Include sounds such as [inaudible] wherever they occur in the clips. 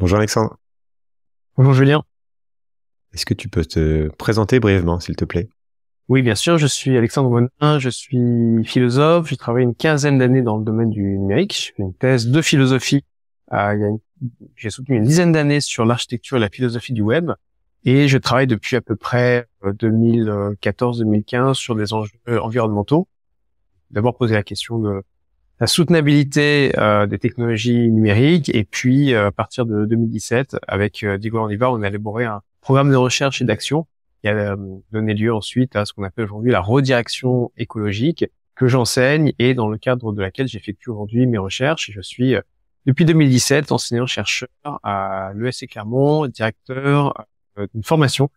Bonjour Alexandre. Bonjour Julien. Est-ce que tu peux te présenter brièvement, s'il te plaît Oui, bien sûr. Je suis Alexandre Bonin. je suis philosophe. J'ai travaillé une quinzaine d'années dans le domaine du numérique. J'ai une thèse de philosophie. Euh, j'ai soutenu une dizaine d'années sur l'architecture et la philosophie du web. Et je travaille depuis à peu près 2014-2015 euh, sur des enjeux environnementaux. D'abord poser la question de la soutenabilité euh, des technologies numériques. Et puis, euh, à partir de 2017, avec euh, Diego on a élaboré un programme de recherche et d'action qui a euh, donné lieu ensuite à ce qu'on appelle aujourd'hui la redirection écologique que j'enseigne et dans le cadre de laquelle j'effectue aujourd'hui mes recherches. Je suis depuis 2017 enseignant-chercheur à l'ESC Clermont, directeur d'une formation,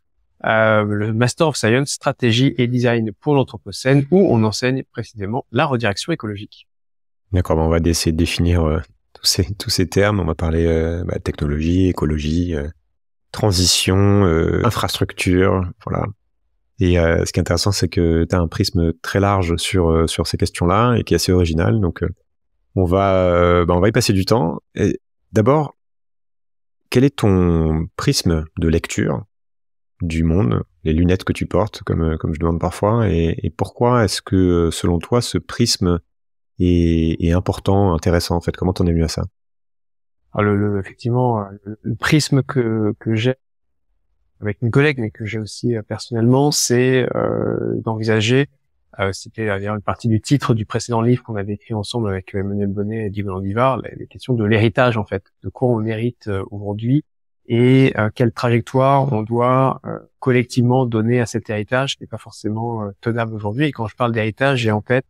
le Master of Science, Stratégie et Design pour l'Anthropocène, où on enseigne précisément la redirection écologique. D'accord, on va essayer de définir euh, tous, ces, termes. On va parler euh, bah, technologie, écologie, euh, transition, infrastructure, voilà. Et ce qui est intéressant, c'est que tu as un prisme très large sur, ces questions-là et qui est assez original. Donc, on, va, bah, on va y passer du temps. d'abord, quel est ton prisme de lecture du monde, les lunettes que tu portes, comme, je demande parfois, et pourquoi est-ce que, selon toi, ce prisme et, important, intéressant en fait. Comment t'en es venu à ça Alors ah, le, effectivement, le prisme que, que j'ai avec une collègue, mais que j'ai aussi euh, personnellement, c'est euh, d'envisager, euh, c'était euh, d'ailleurs une partie du titre du précédent livre qu'on avait écrit ensemble avec Emmanuel Bonnet et Guy Landivard, les, questions de l'héritage en fait, de quoi on hérite aujourd'hui et quelle trajectoire on doit collectivement donner à cet héritage qui n'est pas forcément tenable aujourd'hui. Et quand je parle d'héritage, j'ai en tête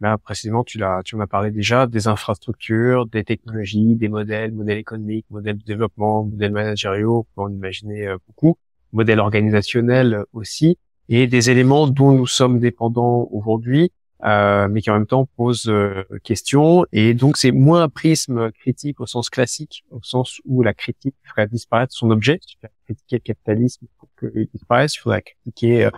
Là, précisément, tu l'as, tu m'as parlé déjà des infrastructures, des technologies, des modèles, modèles économiques, modèles de développement, modèles managériaux, on peut en imaginer euh, beaucoup, modèles organisationnels aussi, et des éléments dont nous sommes dépendants aujourd'hui, euh, mais qui en même temps posent euh, question. Et donc, c'est moins un prisme critique au sens classique, au sens où la critique ferait disparaître son objet. Si tu critiquer le capitalisme pour qu'il disparaisse, il faudrait critiquer euh,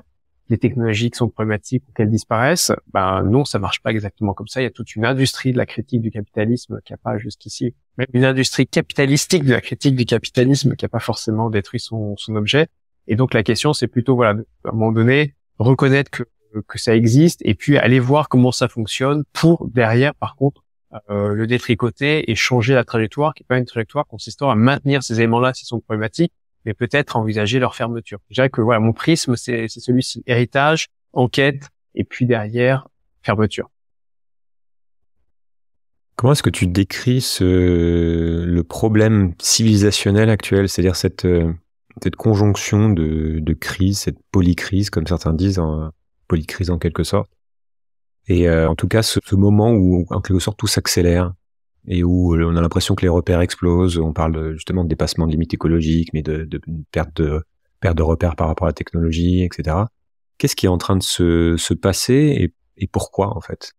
les technologies qui sont problématiques ou qu'elles disparaissent. Ben non, ça marche pas exactement comme ça. Il y a toute une industrie de la critique du capitalisme qui n'a pas jusqu'ici, même une industrie capitalistique de la critique du capitalisme qui a pas forcément détruit son, son objet. Et donc la question, c'est plutôt voilà, à un moment donné, reconnaître que que ça existe et puis aller voir comment ça fonctionne pour derrière, par contre, euh, le détricoter et changer la trajectoire, qui est pas une trajectoire consistant à maintenir ces éléments-là ils sont problématiques, mais peut-être envisager leur fermeture. Je dirais que voilà, mon prisme, c'est celui-ci. Héritage, enquête, et puis derrière, fermeture. Comment est-ce que tu décris ce, le problème civilisationnel actuel, c'est-à-dire cette, euh, cette conjonction de, de crise, cette polycrise, comme certains disent, en, polycrise en quelque sorte, et euh, en tout cas ce, ce moment où en quelque sorte tout s'accélère et où euh, on a l'impression que les repères explosent. On parle justement de dépassement de limites écologiques, mais de, perte de perte de repères par rapport à la technologie, etc. Qu'est-ce qui est en train de se, se passer et, et, pourquoi en fait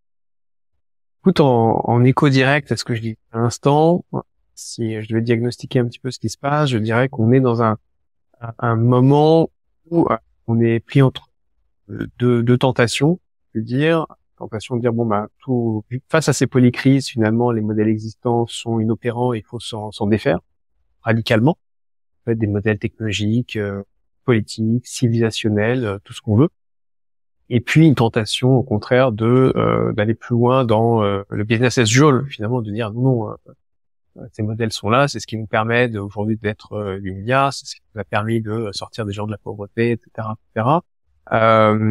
Écoute, en, écho direct à ce que je dis à l'instant, si je devais diagnostiquer un petit peu ce qui se passe, je dirais qu'on est dans un, un moment où euh, on est pris entre euh, deux, deux tentations, je veux dire tentation de dire bon ben tout face à ces polycrises finalement les modèles existants sont inopérants et il faut s'en défaire radicalement des modèles technologiques euh, politiques civilisationnels euh, tout ce qu'on veut et puis une tentation au contraire de euh, d'aller plus loin dans le business as usual finalement de dire non ces modèles sont là, c'est ce qui nous permet aujourd'hui d'être du c'est ce qui nous a permis de sortir des gens de la pauvreté, etc., etc.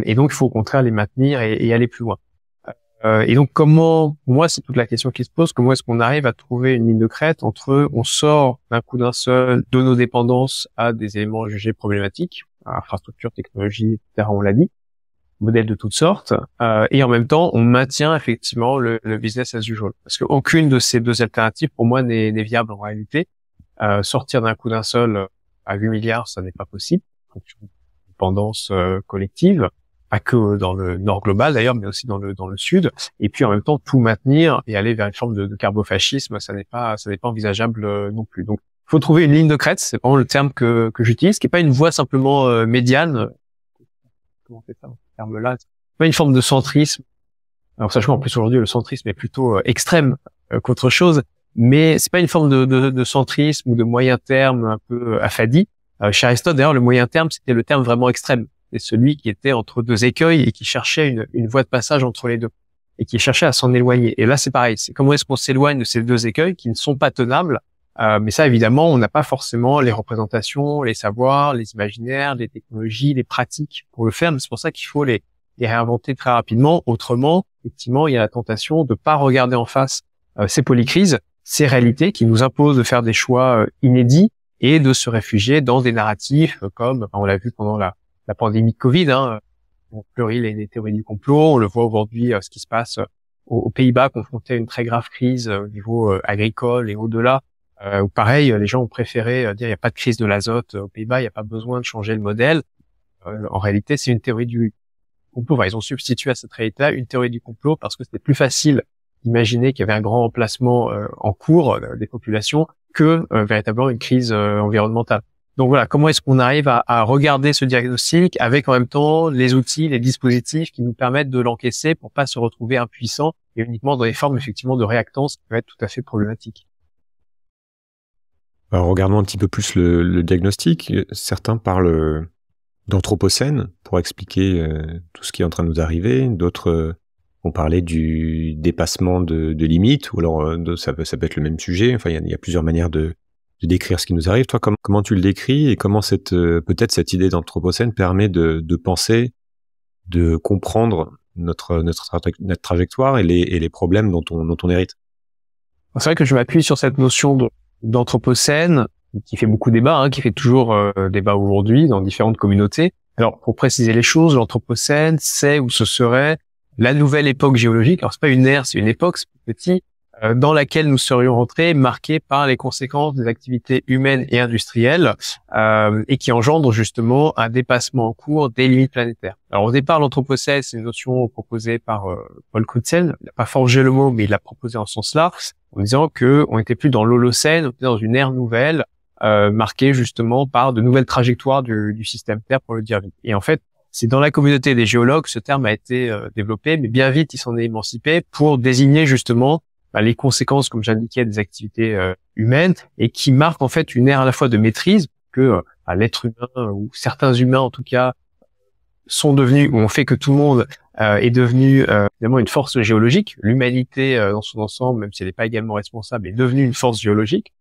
et donc, il faut au contraire les maintenir et aller plus loin. Euh, et donc comment, moi c'est toute la question qui se pose, comment est-ce qu'on arrive à trouver une ligne de crête entre on sort d'un coup d'un seul de nos dépendances à des éléments jugés problématiques, infrastructure, technologie, etc. on l'a dit, modèles de toutes sortes, euh, et en même temps on maintient effectivement le, business as usual. Parce qu'aucune de ces deux alternatives pour moi n'est viable en réalité. Euh, sortir d'un coup d'un seul à 8 milliards, ça n'est pas possible, dépendance collective pas que dans le nord global d'ailleurs, mais aussi dans le dans le sud. Et puis en même temps, tout maintenir et aller vers une forme de, carbofascisme, ça n'est pas ça n'est pas envisageable euh, non plus. Donc, faut trouver une ligne de crête. C'est vraiment le terme que que j'utilise, qui est pas une voie simplement euh, médiane. Comment c'est ça, terme-là Pas une forme de centrisme. Alors sachant qu'en plus aujourd'hui le centrisme est plutôt euh, extrême qu'autre chose, mais c'est pas une forme de, de, de, centrisme ou de moyen terme un peu affadi. chez Aristote d'ailleurs, le moyen terme c'était le terme vraiment extrême c'est celui qui était entre deux écueils et qui cherchait une, une voie de passage entre les deux et qui cherchait à s'en éloigner. Et là, c'est pareil. C'est comment est-ce qu'on s'éloigne de ces deux écueils qui ne sont pas tenables euh, mais ça, évidemment, on n'a pas forcément les représentations, les savoirs, les imaginaires, les technologies, les pratiques pour le faire. mais C'est pour ça qu'il faut les, réinventer très rapidement. Autrement, effectivement, il y a la tentation de pas regarder en face euh, ces polycrises, ces réalités qui nous imposent de faire des choix euh, inédits et de se réfugier dans des narratifs euh, comme on l'a vu pendant la, la pandémie de Covid. Hein, on pleurit les, théories du complot. On le voit aujourd'hui, euh, ce qui se passe euh, aux, Pays-Bas, confronté à une très grave crise euh, au niveau agricole et au-delà. Euh, pareil, les gens ont préféré dire il n'y a pas de crise de l'azote aux Pays-Bas, il n'y a pas besoin de changer le modèle. en réalité, c'est une théorie du complot. ils ont substitué à cette réalité une théorie du complot parce que c'était plus facile d'imaginer qu'il y avait un grand remplacement en cours des populations que véritablement une crise environnementale. Donc voilà, comment est-ce qu'on arrive à, regarder ce diagnostic avec en même temps les outils, les dispositifs qui nous permettent de l'encaisser pour pas se retrouver impuissant et uniquement dans les formes effectivement de réactance qui peuvent être tout à fait problématiques. regardons un petit peu plus le, diagnostic. Certains parlent d'anthropocène pour expliquer euh, tout ce qui est en train de nous arriver. D'autres euh, ont parlé du dépassement de, limites, ou alors euh, ça, peut, être le même sujet. Enfin, il y, a plusieurs manières de, de décrire ce qui nous arrive. Toi, comment, tu le décris et comment cette euh, peut-être cette idée d'anthropocène permet de, penser, de comprendre notre notre, notre trajectoire et les, problèmes dont on, dont on hérite. C'est vrai que je m'appuie sur cette notion d'anthropocène qui fait beaucoup débat, hein, qui fait toujours euh, débat aujourd'hui dans différentes communautés. Alors, pour préciser les choses, l'anthropocène, c'est ou ce serait la nouvelle époque géologique. Alors, c'est pas une ère, c'est une époque, c'est petit, euh, dans laquelle nous serions rentrés, marqués par les conséquences des activités humaines et industrielles, euh, et qui engendre justement un dépassement en cours des limites planétaires. Alors au départ, l'anthropocène, c'est une notion proposée par euh, Paul Crutzen. Il n'a pas forgé le mot, mais il l'a proposé en sens large, en disant que on était plus dans l'Holocène, on était dans une ère nouvelle, euh, marquée justement par de nouvelles trajectoires du, du système Terre, pour le dire vite. Et en fait, c'est dans la communauté des géologues ce terme a été euh, développé, mais bien vite il s'en est émancipé pour désigner justement bah, les conséquences, comme j'indiquais, des activités euh, humaines et qui marquent en fait une ère à la fois de maîtrise que euh, bah, l'être humain ou certains humains en tout cas sont devenus ou ont fait que tout le monde euh, est devenu évidemment une force géologique. L'humanité dans son ensemble, même si elle n'est pas également responsable, est devenue une force géologique.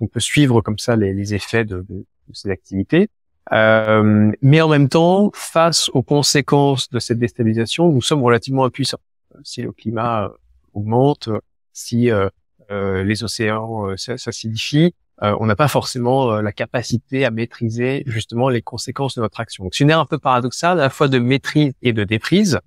on peut suivre comme ça les, effets de, ces activités. mais en même temps, face aux conséquences de cette déstabilisation, nous sommes relativement impuissants. Si le climat augmente, si euh, euh, les océans euh, s'acidifient, on n'a pas forcément la capacité à maîtriser justement les conséquences de notre action. C'est une ère un peu paradoxale, à la fois de maîtrise et de déprise.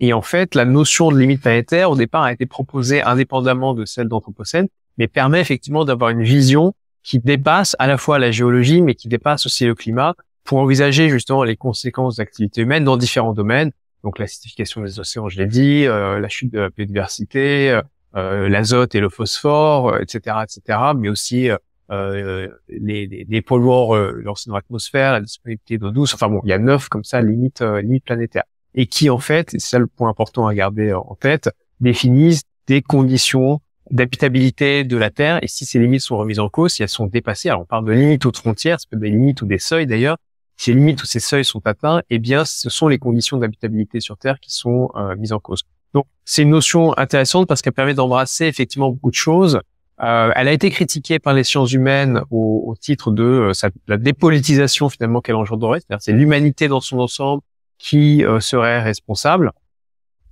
et en fait, la notion de limite planétaire, au départ, a été proposée indépendamment de celle d'Anthropocène, mais permet effectivement d'avoir une vision qui dépasse à la fois la géologie, mais qui dépasse aussi le climat, pour envisager justement les conséquences d'activités humaines dans différents domaines, donc l'acidification des océans, je l'ai dit, euh, la chute de la biodiversité, euh, euh, l'azote et le phosphore, etc., etc. Mais aussi euh, les, les, les, polluants lancés dans l'atmosphère, la disponibilité d'eau douce. Enfin bon, il y a neuf comme ça limites limites planétaires, Et qui en fait, c'est ça le point important à garder en tête, définissent des conditions d'habitabilité de la Terre. Et si ces limites sont remises en cause, si elles sont dépassées, alors on parle de limites de frontières, ça peut être des limites ou des seuils d'ailleurs, ces limites ou ces seuils sont atteints, eh bien, ce sont les conditions d'habitabilité sur Terre qui sont euh, mises en cause. Donc, c'est une notion intéressante parce qu'elle permet d'embrasser effectivement beaucoup de choses. Euh, elle a été critiquée par les sciences humaines au, au titre de euh, sa, la dépolitisation finalement qu'elle engendrerait, c'est-à-dire c'est l'humanité dans son ensemble qui euh, serait responsable.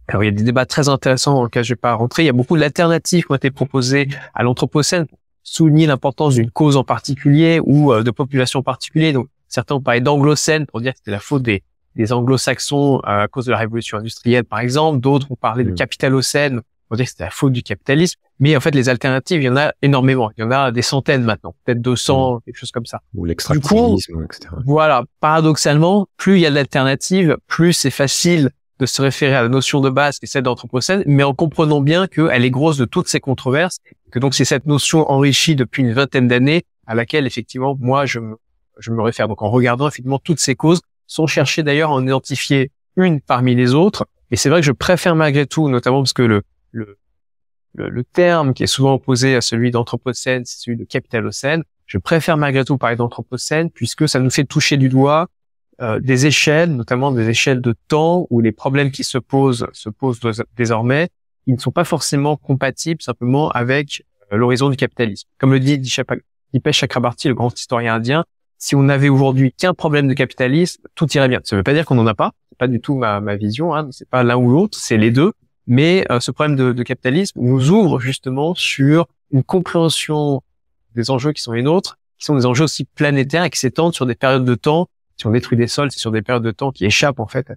Alors, il y a des débats très intéressants dans lesquels je ne vais pas rentrer. Il y a beaucoup d'alternatives qui ont été proposées à l'anthropocène souligner l'importance d'une cause en particulier ou de populations particulier. Donc, Certains ont parlé d'anglocène pour dire que c'était la faute des, anglo-saxons euh, à cause de la révolution industrielle, par exemple. D'autres ont parlé de mm. capitalocène pour dire que c'était la faute du capitalisme. Mais en fait, les alternatives, il y en a énormément. Il y en a des centaines maintenant, peut-être 200, mm. quelque chose comme ça. Ou l'extractivisme, etc. Voilà. Paradoxalement, plus il y a d'alternatives, plus c'est facile de se référer à la notion de base qui est celle d'anthropocène, mais en comprenant bien qu'elle est grosse de toutes ces controverses, que donc c'est cette notion enrichie depuis une vingtaine d'années à laquelle effectivement moi je me je me réfère donc en regardant effectivement toutes ces causes, sans chercher d'ailleurs à en identifier une parmi les autres. Et c'est vrai que je préfère malgré tout, notamment parce que le, le, le, terme qui est souvent opposé à celui d'anthropocène, c'est celui de capitalocène. Je préfère malgré tout parler d'anthropocène puisque ça nous fait toucher du doigt euh, des échelles, notamment des échelles de temps où les problèmes qui se posent se posent désormais. Ils ne sont pas forcément compatibles simplement avec euh, l'horizon du capitalisme. Comme le dit Dipesh Chakrabarti, le grand historien indien, si on avait aujourd'hui qu'un problème de capitalisme, tout irait bien. Ça ne veut pas dire qu'on n'en a pas. C'est pas du tout ma, ma vision. Hein. C'est pas l'un ou l'autre, c'est les deux. Mais euh, ce problème de, de, capitalisme nous ouvre justement sur une compréhension des enjeux qui sont les nôtres, qui sont des enjeux aussi planétaires et qui s'étendent sur des périodes de temps. Si on détruit des sols, c'est sur des périodes de temps qui échappent en fait à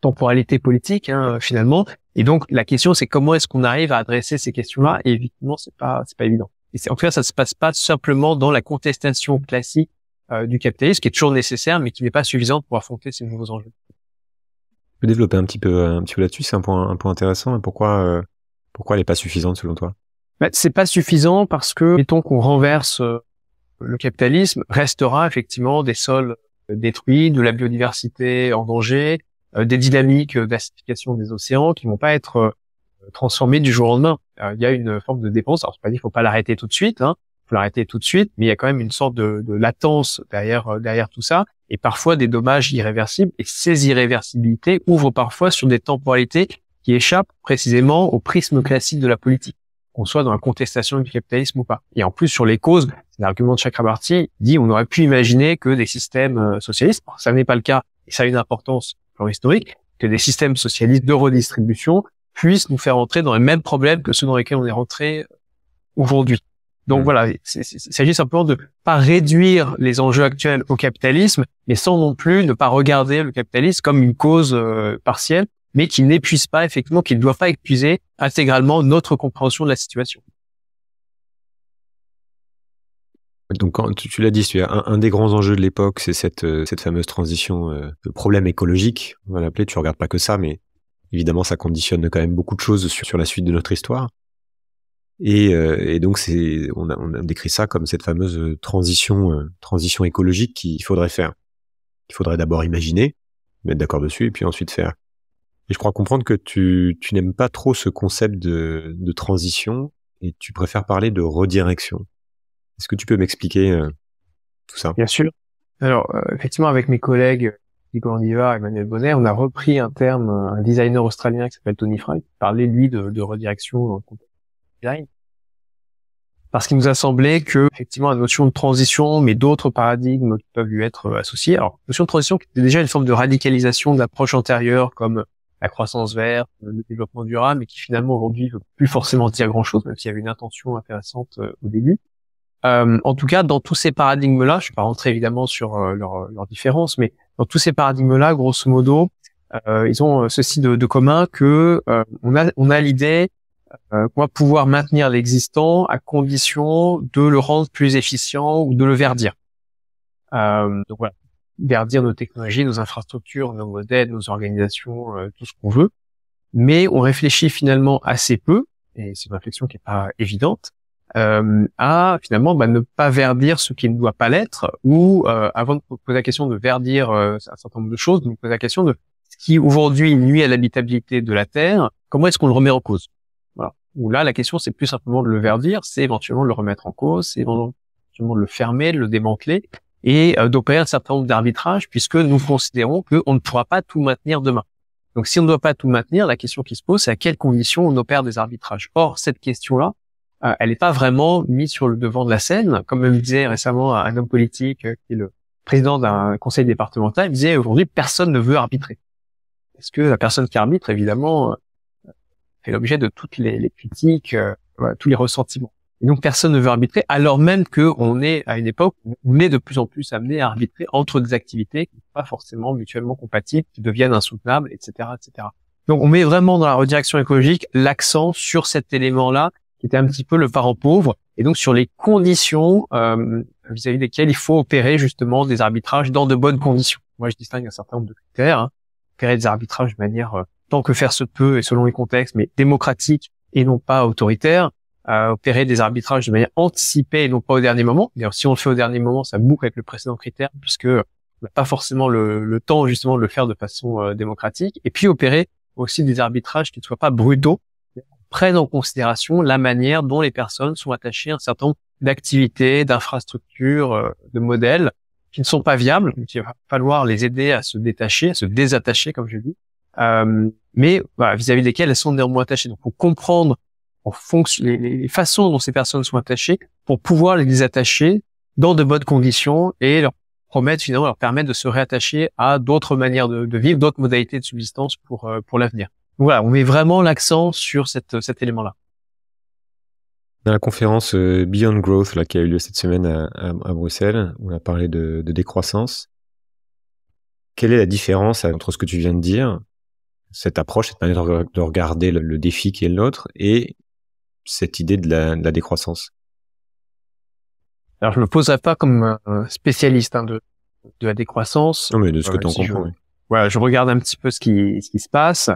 temporalité politique hein, finalement. Et donc la question, c'est comment est-ce qu'on arrive à adresser ces questions-là Et évidemment, c'est pas c'est pas évident en tout cas, ça ne se passe pas simplement dans la contestation mmh. classique euh, du capitalisme, qui est toujours nécessaire, mais qui n'est pas suffisante pour affronter ces nouveaux enjeux. Je peux développer un petit peu, peu là-dessus, c'est un point, un point intéressant. Pourquoi, euh, pourquoi elle n'est pas suffisante selon toi ben, C'est pas suffisant parce que, mettons qu'on renverse euh, le capitalisme, restera effectivement des sols détruits, de la biodiversité en danger, des dynamiques d'acidification des océans qui vont pas être transformer du jour au lendemain. Euh, il y a une forme de dépense. Alors, c'est pas dit qu'il faut pas l'arrêter tout de suite. Hein. Faut l'arrêter tout de suite, mais il y a quand même une sorte de, latence derrière euh, derrière tout ça, et parfois des dommages irréversibles. Et ces irréversibilités ouvrent parfois sur des temporalités qui échappent précisément au prisme classique de la politique, qu'on soit dans la contestation du capitalisme ou pas. Et en plus sur les causes, l'argument de Chakrabarti dit on aurait pu imaginer que des systèmes euh, socialistes, ça n'est pas le cas, et ça a une importance plan historique, que des systèmes socialistes de redistribution puissent nous faire entrer dans les mêmes problèmes que ceux dans lesquels on est rentré aujourd'hui. Donc mm. voilà, il s'agit simplement de pas réduire les enjeux actuels au capitalisme, mais sans non plus ne pas regarder le capitalisme comme une cause euh, partielle, mais qui n'épuise pas effectivement, qui ne doit pas épuiser intégralement notre compréhension de la situation. Donc, quand tu, l'as dit, un, un, des grands enjeux de l'époque, c'est cette, euh, fameuse transition, euh, de le problème écologique, on va l'appeler. Tu regardes pas que ça, mais Évidemment, ça conditionne quand même beaucoup de choses sur, la suite de notre histoire. Et, euh, donc, on, a, décrit ça comme cette fameuse euh, transition, euh, transition écologique qu'il faudrait faire. Il faudrait d'abord imaginer, mettre d'accord dessus, et puis ensuite faire. Et je crois comprendre que tu, n'aimes pas trop ce concept de, transition, et tu préfères parler de redirection. Est-ce que tu peux m'expliquer tout ça Bien sûr. Alors, effectivement, avec mes collègues Grand Gordiva et Emmanuel Bonner, on a repris un terme, un designer australien qui s'appelle Tony Fry, qui parlait lui de, de redirection design. Parce qu'il nous a semblé que, effectivement, la notion de transition, mais d'autres paradigmes qui peuvent lui être euh, associés. Alors, la notion de transition qui était déjà une forme de radicalisation de l'approche antérieure, comme la croissance verte, le développement durable, mais qui finalement aujourd'hui ne veut plus forcément dire grand chose, même s'il y avait une intention intéressante euh, au début. Euh, en tout cas, dans tous ces paradigmes-là, je ne vais pas rentrer évidemment sur leurs leur différences, mais dans tous ces paradigmes-là, grosso modo, euh, ils ont euh, ceci de, de commun que euh, on a, on a l'idée euh, qu'on va pouvoir maintenir l'existant à condition de le rendre plus efficient ou de le verdir. donc voilà, verdir nos technologies, nos infrastructures, nos modèles, nos organisations, tout ce qu'on veut. Mais on réfléchit finalement assez peu, et c'est une réflexion qui n'est pas évidente, euh, à finalement bah, ne pas verdir ce qui ne doit pas l'être, ou euh, avant de poser la question de verdir euh, un certain nombre de choses, de nous poser la question de ce qui aujourd'hui nuit à l'habitabilité de la Terre, comment est-ce qu'on le remet en cause voilà. Ou là, la question, c'est plus simplement de le verdir, c'est éventuellement de le remettre en cause, c'est éventuellement de le fermer, de le démanteler, et euh, d'opérer un certain nombre d'arbitrages, puisque nous considérons qu'on ne pourra pas tout maintenir demain. Donc si on ne doit pas tout maintenir, la question qui se pose, c'est à quelles conditions on opère des arbitrages. Or, cette question-là, euh, elle n'est pas vraiment mise sur le devant de la scène. Comme me disait récemment un homme politique euh, qui est le président d'un conseil départemental, il disait aujourd'hui personne ne veut arbitrer. Parce que la personne qui arbitre, évidemment, euh, fait l'objet de toutes les, critiques, tous les ressentiments. Et donc personne ne veut arbitrer, alors même qu'on est à une époque où on est de plus en plus amené à arbitrer entre des activités qui ne sont pas forcément mutuellement compatibles, qui deviennent insoutenables, etc., etc. Donc on met vraiment dans la redirection écologique l'accent sur cet élément-là c'était était un petit peu le parent pauvre, et donc sur les conditions euh, vis-à-vis desquelles il faut opérer justement des arbitrages dans de bonnes conditions. Moi, je distingue un certain nombre de critères. Hein. Opérer des arbitrages de manière, euh, tant que faire se peut et selon les contextes, mais démocratique et non pas autoritaire. Euh, opérer des arbitrages de manière anticipée et non pas au dernier moment. si on le fait au dernier moment, ça boucle avec le précédent critère, puisque on n'a pas forcément le, le, temps justement de le faire de façon démocratique. Et puis opérer aussi des arbitrages qui ne soient pas brutaux, prennent en considération la manière dont les personnes sont attachées à un certain nombre d'activités, d'infrastructures, euh, de modèles qui ne sont pas viables. Donc, il va falloir les aider à se détacher, à se désattacher, comme je dis, euh, mais vis-à-vis desquels elles sont néanmoins attachées. Donc, pour comprendre en fonction, les, les, façons dont ces personnes sont attachées, pour pouvoir les désattacher dans de bonnes conditions et leur promettre finalement leur permettre de se réattacher à d'autres manières de, de vivre, d'autres modalités de subsistance pour euh, pour l'avenir. Voilà, on met vraiment l'accent sur euh, cet élément-là. Dans la conférence euh, Beyond Growth là, qui a eu lieu cette semaine à, à, Bruxelles, on a parlé de, de, décroissance. Quelle est la différence entre ce que tu viens de dire, cette approche, cette manière de, regarder le, défi qui est le nôtre, et cette idée de la, de décroissance Alors, je ne me poserai pas comme euh, spécialiste hein, de, de la décroissance. Non, mais de ce que tu en comprends. Je, voilà, je regarde un petit peu ce qui, ce qui se passe.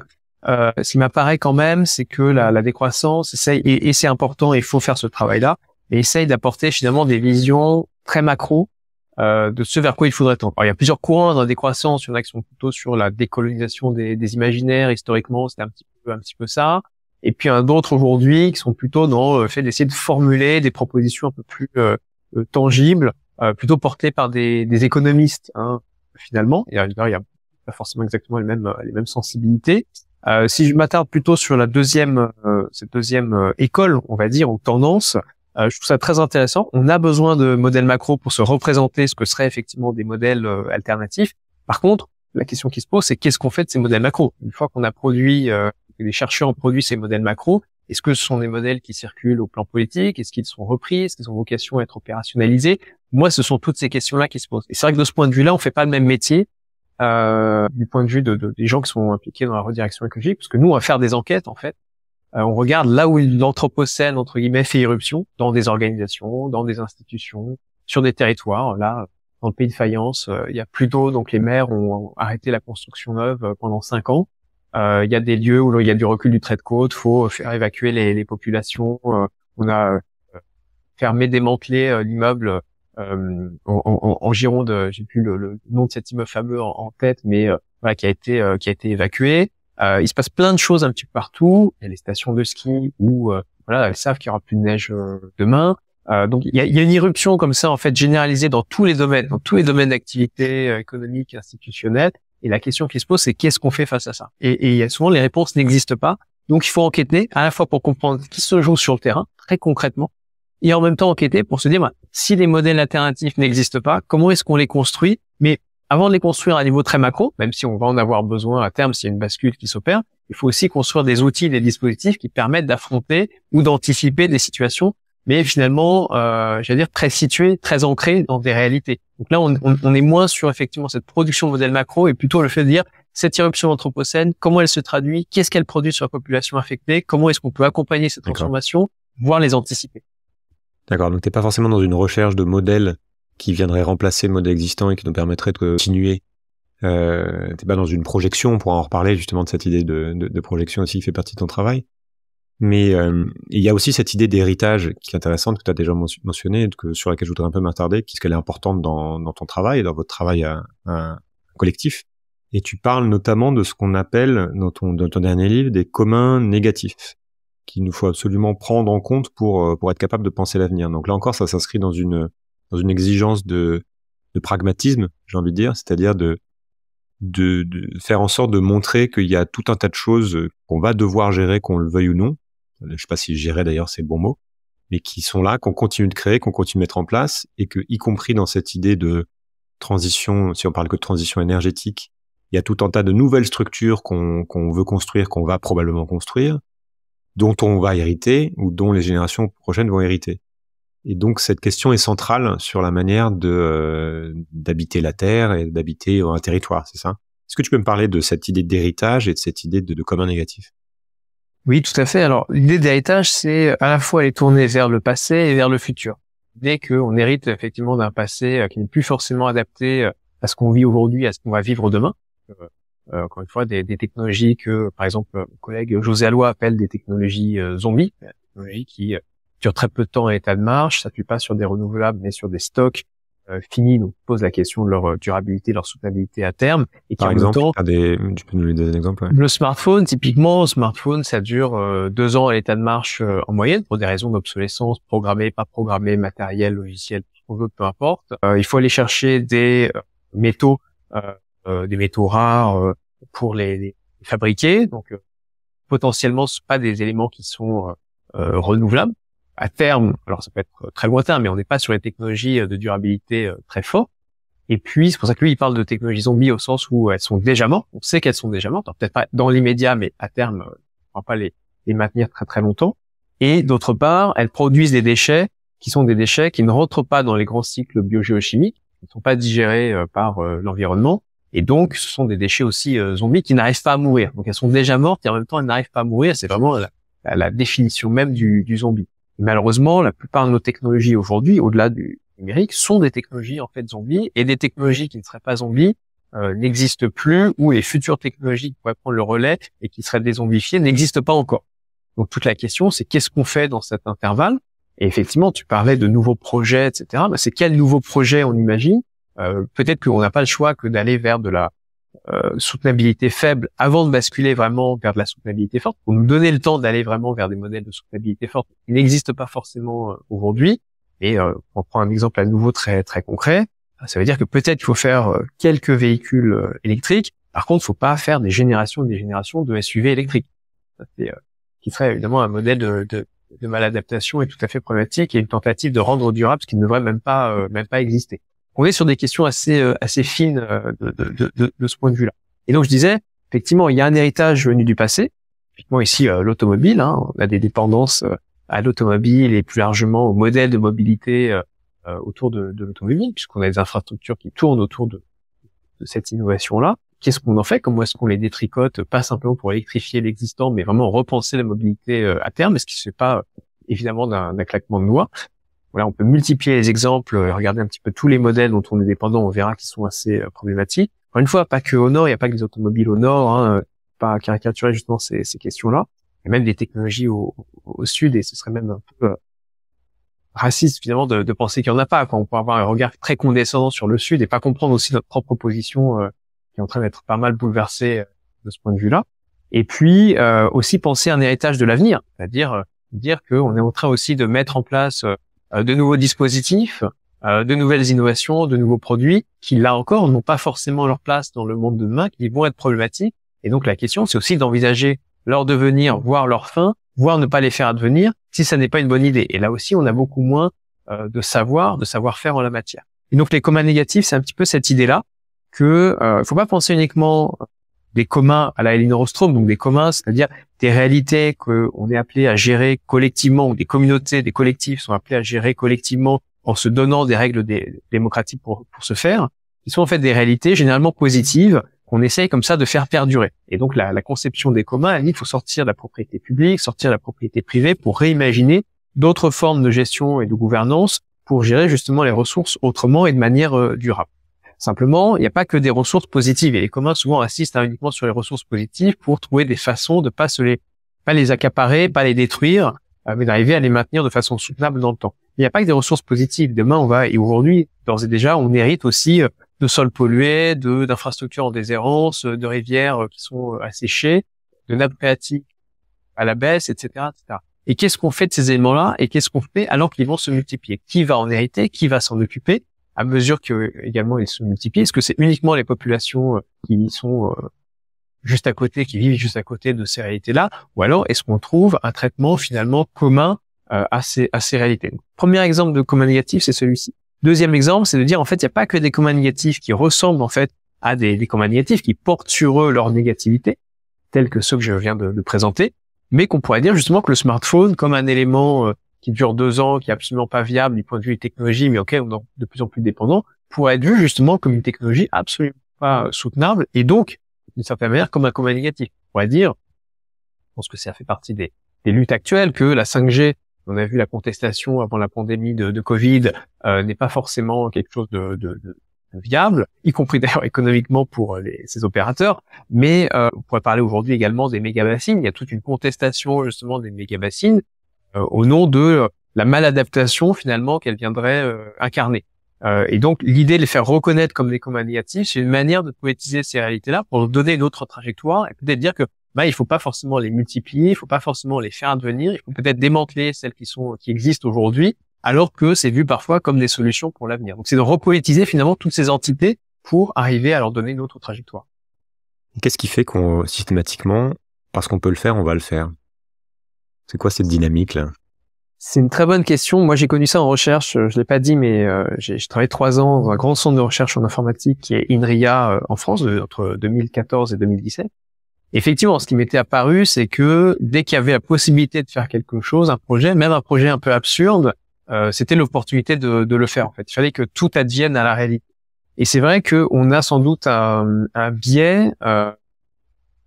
Euh, ce qui m'apparaît quand même, c'est que la, la décroissance essaye, et, et c'est important, il faut faire ce travail-là, et essaye d'apporter finalement des visions très macro euh, de ce vers quoi il faudrait tendre. il y a plusieurs courants dans la décroissance, il y en a qui sont plutôt sur la décolonisation des, des imaginaires, historiquement, c'était un petit peu un petit peu ça. Et puis il y en a d'autres aujourd'hui qui sont plutôt dans euh, le fait d'essayer de formuler des propositions un peu plus euh, tangibles, plutôt portées par des, des économistes, hein, finalement. Il y a, il y a pas forcément exactement les mêmes, les mêmes sensibilités. Euh, si je m'attarde plutôt sur la deuxième, euh, cette deuxième euh, école, on va dire, ou tendance, je trouve ça très intéressant. On a besoin de modèles macro pour se représenter ce que seraient effectivement des modèles alternatifs. Par contre, la question qui se pose, c'est qu'est-ce qu'on fait de ces modèles macro Une fois qu'on a produit, que les chercheurs ont produit ces modèles macro, est-ce que ce sont des modèles qui circulent au plan politique Est-ce qu'ils sont repris Est-ce qu'ils ont vocation à être opérationnalisés Moi, ce sont toutes ces questions-là qui se posent. Et c'est vrai que de ce point de vue-là, on fait pas le même métier euh, du point de vue de, des gens qui sont impliqués dans la redirection écologique, parce que nous, on va faire des enquêtes, en fait. Euh, on regarde là où l'anthropocène, entre guillemets, fait irruption, dans des organisations, dans des institutions, sur des territoires. Là, dans le pays de Fayence, euh, il y a plus d'eau, donc les maires ont, arrêté la construction neuve euh, pendant cinq ans. il y a des lieux où il y a du recul du trait de côte, faut faire évacuer les, les populations. on a fermé, démantelé l'immeuble euh, en, en, en, Gironde, euh, j'ai plus le, nom de cet immeuble fameux en, tête, mais euh, qui a été qui a été évacué. il se passe plein de choses un petit peu partout. Il y a les stations de ski où voilà, elles savent qu'il y aura plus de neige demain. donc il y a, y a, une irruption comme ça en fait généralisée dans tous les domaines, dans tous les domaines d'activité économique, institutionnelle. Et la question qui se pose, c'est qu'est-ce qu'on fait face à ça Et, et souvent les réponses n'existent pas. Donc il faut enquêter à la fois pour comprendre ce qui se joue sur le terrain très concrètement, et en même temps enquêter pour se dire, bah, si les modèles alternatifs n'existent pas, comment est-ce qu'on les construit Mais avant de les construire à niveau très macro, même si on va en avoir besoin à terme s'il y a une bascule qui s'opère, il faut aussi construire des outils, des dispositifs qui permettent d'affronter ou d'anticiper des situations, mais finalement, euh, j'allais dire, très situées, très ancrées dans des réalités. Donc là, on, on, est moins sur effectivement cette production de modèle macro et plutôt le fait de dire cette irruption anthropocène, comment elle se traduit, qu'est-ce qu'elle produit sur la population affectée, comment est-ce qu'on peut accompagner cette transformation, voire les anticiper. D'accord, donc t'es pas forcément dans une recherche de modèles qui viendraient remplacer le modèle existant et qui nous permettrait de continuer. Euh, t'es pas dans une projection, pour en reparler justement de cette idée de, projection aussi qui fait partie de ton travail. Mais euh, il y a aussi cette idée d'héritage qui est intéressante, que tu as déjà mentionné, que, sur laquelle je voudrais un peu m'attarder, puisqu'elle est importante dans, ton travail, dans votre travail à, collectif. Et tu parles notamment de ce qu'on appelle, dans dans ton dernier livre, des communs négatifs qu'il nous faut absolument prendre en compte pour, euh, pour être capable de penser l'avenir. Donc là encore, ça s'inscrit dans une, dans une exigence de, de pragmatisme, j'ai envie de dire, c'est-à-dire de, de, faire en sorte de montrer qu'il y a tout un tas de choses qu'on va devoir gérer, qu'on le veuille ou non. Je ne sais pas si gérer d'ailleurs c'est le bon mot, mais qui sont là, qu'on continue de créer, qu'on continue de mettre en place, et que, y compris dans cette idée de transition, si on parle que de transition énergétique, il y a tout un tas de nouvelles structures qu'on veut construire, qu'on va probablement construire, dont on va hériter ou dont les générations prochaines vont hériter. Et donc cette question est centrale sur la manière de euh, d'habiter la terre et d'habiter un territoire, c'est ça Est-ce que tu peux me parler de cette idée d'héritage et de cette idée de, commun négatif Oui, tout à fait. Alors l'idée d'héritage, c'est à la fois aller tourner vers le passé et vers le futur. Dès qu'on hérite effectivement d'un passé euh, qui n'est plus forcément adapté euh, à ce qu'on vit aujourd'hui, à ce qu'on va vivre demain, euh, encore une fois, des, des, technologies que, par exemple, euh, mon collègue José Alois appelle des technologies euh, zombies, des technologies qui durent très peu de temps à état de marche, tue pas sur des renouvelables, mais sur des stocks finis, donc pose la question de leur durabilité, leur soutenabilité à terme. Et Par exemple, des, tu peux nous donner un exemple Le smartphone, typiquement, smartphone, ça dure deux ans à l'état de marche en moyenne pour des raisons d'obsolescence, programmée, pas programmée, matériel, logiciel, peu importe. il faut aller chercher des métaux euh, des métaux rares euh, pour les, fabriquer. Donc euh, potentiellement, ce pas des éléments qui sont renouvelables à terme. Alors ça peut être très lointain, mais on n'est pas sur les technologies de durabilité très fort. Et puis, c'est pour ça que lui, il parle de technologies zombies au sens où elles sont déjà mortes. On sait qu'elles sont déjà mortes. Peut-être pas dans l'immédiat, mais à terme, on ne pas les, les, maintenir très très longtemps. Et d'autre part, elles produisent des déchets qui sont des déchets qui ne rentrent pas dans les grands cycles biogéochimiques, qui ne sont pas digérés par l'environnement et donc, ce sont des déchets aussi euh, zombies qui n'arrivent pas à mourir. Donc, elles sont déjà mortes et en même temps, elles n'arrivent pas à mourir. C'est vraiment la, définition même du, zombie. malheureusement, la plupart de nos technologies aujourd'hui, au-delà du numérique, sont des technologies en fait zombies et des technologies qui ne seraient pas zombies euh, n'existent plus ou les futures technologies qui pourraient prendre le relais et qui seraient dézombifiées n'existent pas encore. Donc, toute la question, c'est qu'est-ce qu'on fait dans cet intervalle Et effectivement, tu parlais de nouveaux projets, etc. Ben, bah, c'est quels nouveaux projets on imagine euh, peut-être qu'on n'a pas le choix que d'aller vers de la euh, soutenabilité faible avant de basculer vraiment vers de la soutenabilité forte, pour nous donner le temps d'aller vraiment vers des modèles de soutenabilité forte qui n'existent pas forcément euh, aujourd'hui. Et on prend un exemple à nouveau très très concret. Ça veut dire que peut-être qu'il faut faire quelques véhicules électriques. Par contre, il faut pas faire des générations et des générations de SUV électriques. Ça, c'est, qui serait évidemment un modèle de, de maladaptation et tout à fait problématique et une tentative de rendre durable ce qui ne devrait même pas même pas exister on est sur des questions assez euh, assez fines euh, de, ce point de vue-là. Et donc je disais, effectivement, il y a un héritage venu du passé, Effectivement, ici euh, l'automobile, hein, on a des dépendances à l'automobile et plus largement au modèle de mobilité autour de, l'automobile, puisqu'on a des infrastructures qui tournent autour de, de cette innovation-là. Qu'est-ce qu'on en fait Comment est-ce qu'on les détricote Pas simplement pour électrifier l'existant, mais vraiment repenser la mobilité à terme, est ce qui ne se fait pas évidemment d'un claquement de noix voilà, on peut multiplier les exemples, euh, regarder un petit peu tous les modèles dont on est dépendant, on verra qu'ils sont assez euh, problématiques. Encore une fois, pas que au Nord, il n'y a pas que des automobiles au Nord, hein, euh, pas caricaturer justement ces, ces questions-là, a même des technologies au, Sud, et ce serait même un peu raciste finalement de, penser qu'il n'y en a pas. Quoi. On peut avoir un regard très condescendant sur le Sud et pas comprendre aussi notre propre position qui est en train d'être pas mal bouleversée de ce point de vue-là. Et puis aussi penser à un héritage de l'avenir, c'est-à-dire dire, dire qu'on est en train aussi de mettre en place euh, de nouveaux dispositifs, euh, de nouvelles innovations, de nouveaux produits qui, là encore, n'ont pas forcément leur place dans le monde de demain, qui vont être problématiques. Et donc la question, c'est aussi d'envisager leur devenir, voir leur fin, voir ne pas les faire advenir, si ça n'est pas une bonne idée. Et là aussi, on a beaucoup moins euh, de savoir, de savoir-faire en la matière. Et donc les communs négatifs, c'est un petit peu cette idée-là que euh, faut pas penser uniquement des communs à la Elinor Rostrom, donc des communs, c'est-à-dire des réalités qu'on est appelé à gérer collectivement, ou des communautés, des collectifs sont appelés à gérer collectivement en se donnant des règles démocratiques pour, pour faire, qui sont en fait des réalités généralement positives qu'on essaye comme ça de faire perdurer. Et donc la, la conception des communs, elle dit qu'il faut sortir de la propriété publique, sortir de la propriété privée pour réimaginer d'autres formes de gestion et de gouvernance pour gérer justement les ressources autrement et de manière euh, durable. Simplement, il n'y a pas que des ressources positives et les communs souvent insistent hein, uniquement sur les ressources positives pour trouver des façons de pas se les, pas les accaparer, pas les détruire, euh, mais d'arriver à les maintenir de façon soutenable dans le temps. Il n'y a pas que des ressources positives. Demain, on va et aujourd'hui, d'ores et déjà, on hérite aussi euh, de sols pollués, d'infrastructures en déshérence, euh, de rivières qui sont asséchées, de nappes phréatiques à la baisse, etc., etc. Et qu'est-ce qu'on fait de ces éléments-là Et qu'est-ce qu'on fait alors qu'ils vont se multiplier Qui va en hériter Qui va s'en occuper à mesure que également ils se multiplient Est-ce que c'est uniquement les populations euh, qui sont euh, juste à côté, qui vivent juste à côté de ces réalités-là, ou alors est-ce qu'on trouve un traitement finalement commun euh, à ces, à ces réalités. premier exemple de commun négatif, c'est celui-ci. Deuxième exemple, c'est de dire en fait, il n'y a pas que des communs négatifs qui ressemblent en fait à des, des communs négatifs qui portent sur eux leur négativité, tels que ceux que je viens de, de présenter, mais qu'on pourrait dire justement que le smartphone, comme un élément qui dure deux ans, qui est absolument pas viable du point de vue des technologies, mais auquel on est de plus en plus dépendant, pourrait être vu justement comme une technologie absolument pas euh, soutenable et donc, d'une certaine manière, comme un combat négatif. On pourrait dire, je pense que ça fait partie des, luttes actuelles, que la 5G, on a vu la contestation avant la pandémie de, Covid, euh, n'est pas forcément quelque chose de, de, de viable, y compris d'ailleurs [laughs] économiquement pour euh, les, ces opérateurs. Mais on pourrait parler aujourd'hui également des méga bassines. Il y a toute une contestation justement des méga bassines euh, au nom de euh, la maladaptation finalement qu'elle viendrait euh, incarner. et donc l'idée de les faire reconnaître comme des négatifs, c'est une manière de poétiser ces réalités-là pour leur donner une autre trajectoire et peut-être dire que bah, il faut pas forcément les multiplier, il faut pas forcément les faire advenir, il faut peut-être démanteler celles qui sont qui existent aujourd'hui, alors que c'est vu parfois comme des solutions pour l'avenir. Donc c'est de repoétiser finalement toutes ces entités pour arriver à leur donner une autre trajectoire. Qu'est-ce qui fait qu'on systématiquement, parce qu'on peut le faire, on va le faire c'est quoi cette dynamique-là C'est une très bonne question. Moi, j'ai connu ça en recherche. Euh, je l'ai pas dit, mais euh, j'ai travaillé trois ans dans un grand centre de recherche en informatique qui est INRIA euh, en France entre 2014 et 2017. Effectivement, ce qui m'était apparu, c'est que dès qu'il y avait la possibilité de faire quelque chose, un projet, même un projet un peu absurde, c'était l'opportunité de, le faire. En fait, il fallait que tout advienne à la réalité. Et c'est vrai on a sans doute un, un biais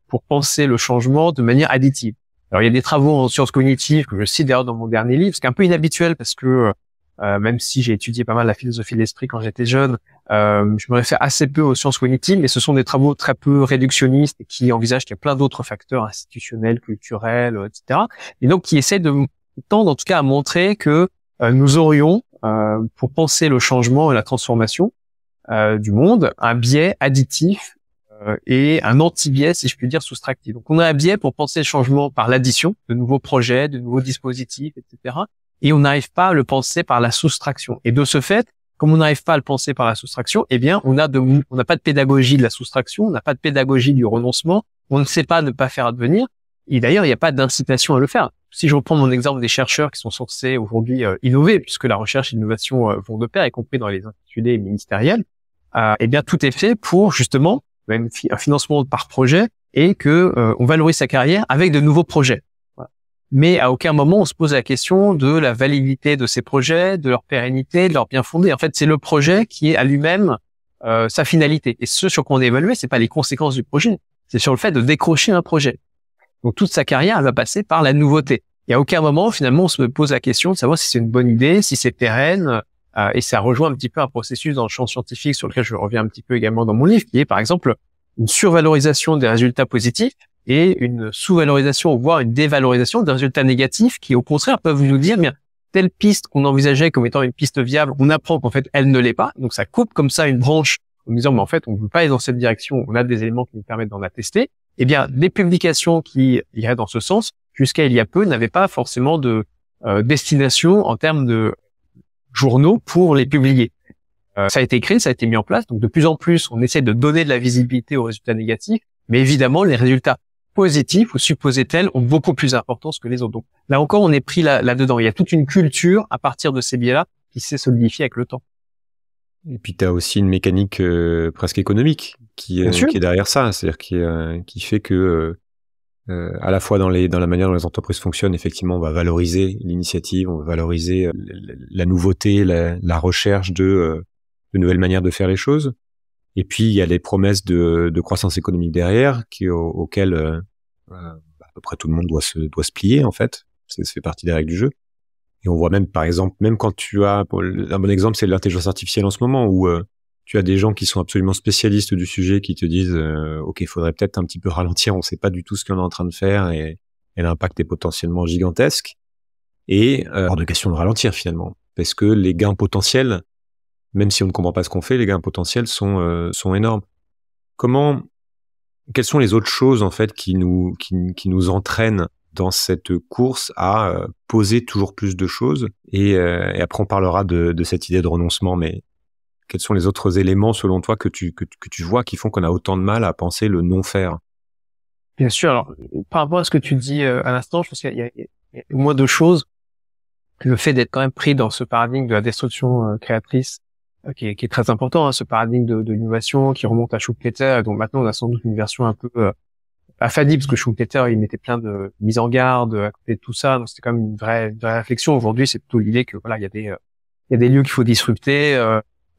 pour penser le changement de manière additive. Alors il y a des travaux en sciences cognitives que je cite d'ailleurs dans mon dernier livre, ce qui est un peu inhabituel parce que euh, même si j'ai étudié pas mal la philosophie de l'esprit quand j'étais jeune, euh, je me réfère assez peu aux sciences cognitives, mais ce sont des travaux très peu réductionnistes qui envisagent qu'il y a plein d'autres facteurs institutionnels, culturels, etc. Et donc qui essaient de tendre en tout cas à montrer que euh, nous aurions, pour penser le changement et la transformation du monde, un biais additif euh, et un anti-biais, si je puis dire, soustractif. Donc on a un biais pour penser le changement par l'addition, de nouveaux projets, de nouveaux dispositifs, etc. Et on n'arrive pas à le penser par la soustraction. Et de ce fait, comme on n'arrive pas à le penser par la soustraction, eh bien on on n'a pas de pédagogie de la soustraction, on n'a pas de pédagogie du renoncement, on ne sait pas ne pas faire advenir. Et d'ailleurs, il n'y a pas d'incitation à le faire. Si je reprends mon exemple des chercheurs qui sont censés aujourd'hui euh, innover, puisque la recherche et l'innovation euh, vont de pair, y compris dans les instituts et ministériels, eh bien tout est fait pour justement même un financement par projet, et que euh, on valorise sa carrière avec de nouveaux projets. Mais à aucun moment on se pose la question de la validité de ces projets, de leur pérennité, de leur bien fondé. En fait, c'est le projet qui est à lui-même euh, sa finalité. Et ce sur quoi on est évalué, c'est pas les conséquences du projet, c'est sur le fait de décrocher un projet. Donc toute sa carrière, elle va passer par la nouveauté. Et à aucun moment, finalement, on se pose la question de savoir si c'est une bonne idée, si c'est pérenne, euh, et ça rejoint un petit peu un processus dans le champ scientifique sur lequel je reviens un petit peu également dans mon livre, qui est par exemple une survalorisation des résultats positifs et une sous-valorisation, voire une dévalorisation des résultats négatifs qui, au contraire, peuvent nous dire, bien, telle piste qu'on envisageait comme étant une piste viable, on apprend qu'en fait, elle ne l'est pas. Donc, ça coupe comme ça une branche en disant, mais en fait, on ne veut pas aller dans cette direction. On a des éléments qui nous permettent d'en attester. Eh bien, les publications qui iraient dans ce sens, jusqu'à il y a peu, n'avaient pas forcément de euh, destination en termes de journaux pour les publier. ça a été créé, ça a été mis en place. Donc de plus en plus, on essaie de donner de la visibilité aux résultats négatifs, mais évidemment, les résultats positifs ou supposés tels ont beaucoup plus d'importance que les autres. Donc là encore, on est pris là, dedans Il y a toute une culture à partir de ces biais-là qui s'est solidifiée avec le temps. Et puis tu as aussi une mécanique euh, presque économique qui, euh, qui, est derrière ça, c'est-à-dire qui, euh, qui fait que euh, à la fois dans, les, dans la manière dont les entreprises fonctionnent, effectivement, on va valoriser l'initiative, on va valoriser euh, la, nouveauté, la, recherche de, euh, de nouvelles manières de faire les choses. Et puis, il y a les promesses de, de croissance économique derrière, qui, auxquelles bah, à peu près tout le monde doit se, doit se plier, en fait. Ça, ça fait partie des règles du jeu. Et on voit même, par exemple, même quand tu as... Un bon exemple, c'est l'intelligence artificielle en ce moment, où tu as des gens qui sont absolument spécialistes du sujet qui te disent euh, ok il faudrait peut-être un petit peu ralentir on ne sait pas du tout ce qu'on est en train de faire et, l'impact est potentiellement gigantesque et euh, de question de ralentir finalement parce que les gains potentiels même si on ne comprend pas ce qu'on fait les gains potentiels sont euh, sont énormes comment quelles sont les autres choses en fait qui nous qui, nous entraînent dans cette course à euh, poser toujours plus de choses et, après on parlera de, de cette idée de renoncement mais quels sont les autres éléments, selon toi, que tu, que, que tu vois qui font qu'on a autant de mal à penser le non-faire Bien sûr. Alors, par rapport à ce que tu dis euh, à l'instant, je pense qu'il y, a au moins deux choses. Le fait d'être quand même pris dans ce paradigme de la destruction euh, créatrice, euh, qui, est, qui, est, très important, hein, ce paradigme de, de l'innovation qui remonte à Schumpeter, donc maintenant on a sans doute une version un peu affadie, parce que Schumpeter, il mettait plein de mises en garde à côté de tout ça, donc c'était quand même une vraie, vraie réflexion. Aujourd'hui, c'est plutôt l'idée que voilà, il y a des il y a des lieux qu'il faut disrupter,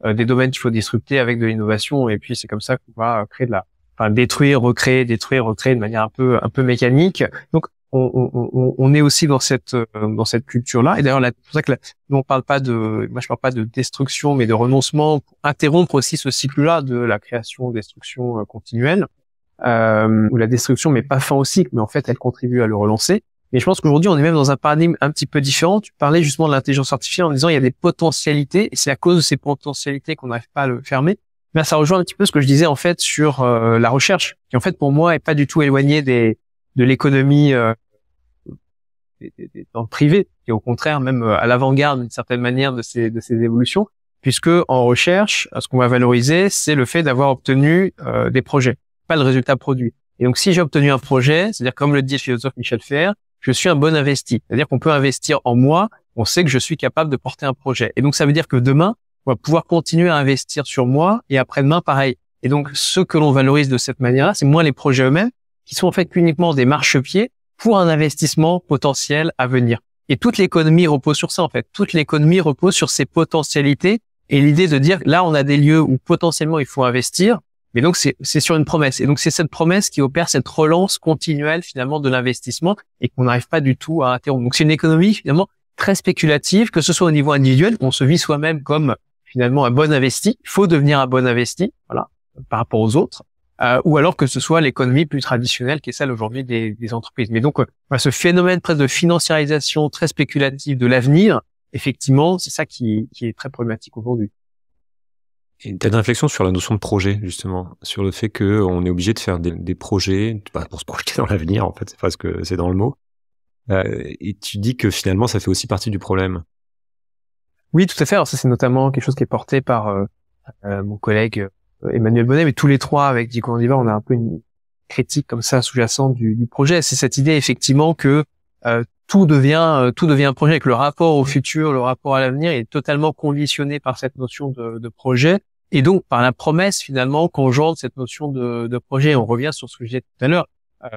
euh, des domaines qu'il faut disrupter avec de l'innovation. Et puis c'est comme ça qu'on va euh, créer de la, enfin détruire, recréer, détruire, recréer de manière un peu un peu mécanique. Donc on, on, on est aussi dans cette euh, dans cette culture là. Et d'ailleurs, c'est pour ça que là, on parle pas de, moi je parle pas de destruction, mais de renoncement pour interrompre aussi ce cycle là de la création, destruction continuelle. Euh, où la destruction mais pas fin au cycle, mais en fait elle contribue à le relancer. Mais je pense qu'aujourd'hui, on est même dans un paradigme un petit peu différent. Tu parlais justement de l'intelligence artificielle en disant il y a des potentialités et c'est à cause de ces potentialités qu'on n'arrive pas à le fermer. mais ça rejoint un petit peu ce que je disais en fait sur euh, la recherche, qui en fait pour moi est pas du tout éloignée des de l'économie euh, dans le privé, et au contraire même euh, à l'avant-garde d'une certaine manière de ces de ces évolutions, puisque en recherche, euh, ce qu'on va valoriser, c'est le fait d'avoir obtenu des projets, pas le résultat produit. Et donc, si j'ai obtenu un projet, c'est-à-dire comme le dit le philosophe Michel Fer, je suis un bon investi. C'est-à-dire qu'on peut investir en moi, on sait que je suis capable de porter un projet. Et donc ça veut dire que demain, on va pouvoir continuer à investir sur moi et après-demain, pareil. Et donc ce que l'on valorise de cette manière-là, c'est moins les projets eux-mêmes, qui sont en fait uniquement des marchepieds pour un investissement potentiel à venir. Et toute l'économie repose sur ça en fait. Toute l'économie repose sur ces potentialités et l'idée de dire là on a des lieux où potentiellement il faut investir, mais donc c'est sur une promesse. Et donc c'est cette promesse qui opère cette relance continuelle finalement de l'investissement et qu'on n'arrive pas du tout à interrompre. Donc c'est une économie finalement très spéculative, que ce soit au niveau individuel, qu'on se vit soi-même comme finalement un bon investi, il faut devenir un bon investi, voilà, par rapport aux autres, euh, ou alors que ce soit l'économie plus traditionnelle qui est celle aujourd'hui des, des, entreprises. Mais donc euh, ce phénomène presque de financiarisation très spéculative de l'avenir, effectivement, c'est ça qui, qui est très problématique aujourd'hui tu une réflexion sur la notion de projet, justement, sur le fait qu'on est obligé de faire des, des projets bah, pour se projeter dans l'avenir, en fait, c'est parce que c'est dans le mot. Euh, et tu dis que finalement, ça fait aussi partie du problème. Oui, tout à fait. Alors ça, c'est notamment quelque chose qui est porté par euh, euh, mon collègue Emmanuel Bonnet, mais tous les trois, avec Dico Andiva, on a un peu une critique comme ça sous-jacente du, du, projet. C'est cette idée, effectivement, que tout devient tout devient un projet, que le rapport au futur, le rapport à l'avenir est totalement conditionné par cette notion de, de projet et donc, par la promesse, finalement, qu'engendre cette notion de, de, projet, on revient sur ce que je disais tout à l'heure,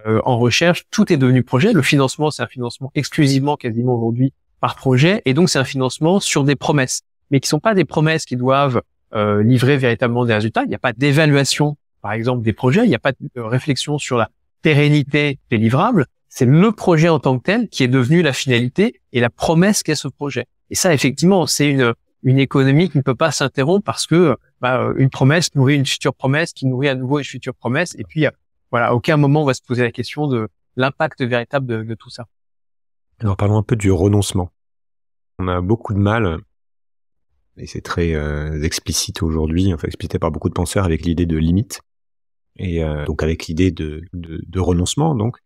euh, en recherche, tout est devenu projet. Le financement, c'est un financement exclusivement, quasiment aujourd'hui, par projet. Et donc, c'est un financement sur des promesses, mais qui sont pas des promesses qui doivent euh, livrer véritablement des résultats. Il n'y a pas d'évaluation, par exemple, des projets. Il n'y a pas de réflexion sur la pérennité des livrables. C'est le projet en tant que tel qui est devenu la finalité et la promesse qu'est ce projet. Et ça, effectivement, c'est une, une économie qui ne peut pas s'interrompre parce que euh, une promesse nourrit une future promesse qui nourrit à nouveau une future promesse. Et puis, euh, voilà, à aucun moment on va se poser la question de l'impact véritable de, tout ça. Alors parlons un peu du renoncement. On a beaucoup de mal, et c'est très euh, explicite aujourd'hui, enfin explicité par beaucoup de penseurs, avec l'idée de limite, et donc avec l'idée de, de, de, renoncement, donc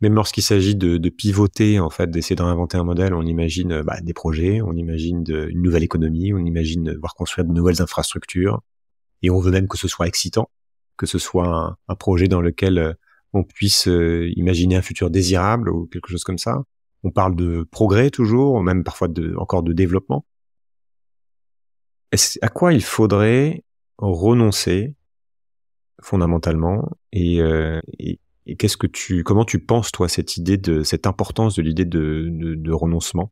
même lorsqu'il s'agit de, pivoter, en fait, d'essayer d'inventer un modèle, on imagine euh, bah, des projets, on imagine de, une nouvelle économie, on imagine voir construire de nouvelles infrastructures, et on veut même que ce soit excitant, que ce soit un, projet dans lequel euh, on puisse euh, imaginer un futur désirable ou quelque chose comme ça. On parle de progrès toujours, même parfois encore de développement. à quoi il faudrait renoncer fondamentalement et et qu'est-ce que tu, comment tu penses toi cette idée de cette importance de l'idée de, renoncement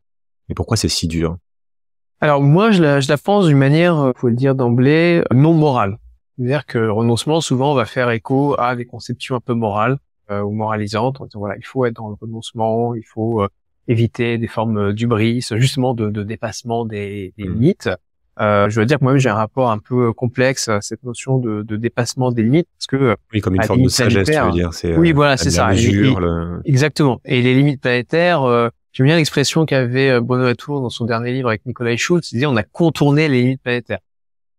Et pourquoi c'est si dur Alors moi, je la, je pense d'une manière, euh, faut le dire d'emblée, euh, non morale. C'est-à-dire que le renoncement, souvent, va faire écho à des conceptions un peu morales euh, ou moralisantes. voilà, il faut être dans le renoncement, il faut éviter des formes d'ubris, justement de, de dépassement des, des mmh. limites. Euh, je veux dire que moi-même j'ai un rapport un peu euh, complexe à cette notion de, de dépassement des limites parce que oui comme une forme de sagesse tu veux dire c'est oui euh, voilà c'est ça exactement et les limites planétaires euh, j'aime bien l'expression qu'avait euh, Bruno Latour dans son dernier livre avec Nicolas Schultz il disait on a contourné les limites planétaires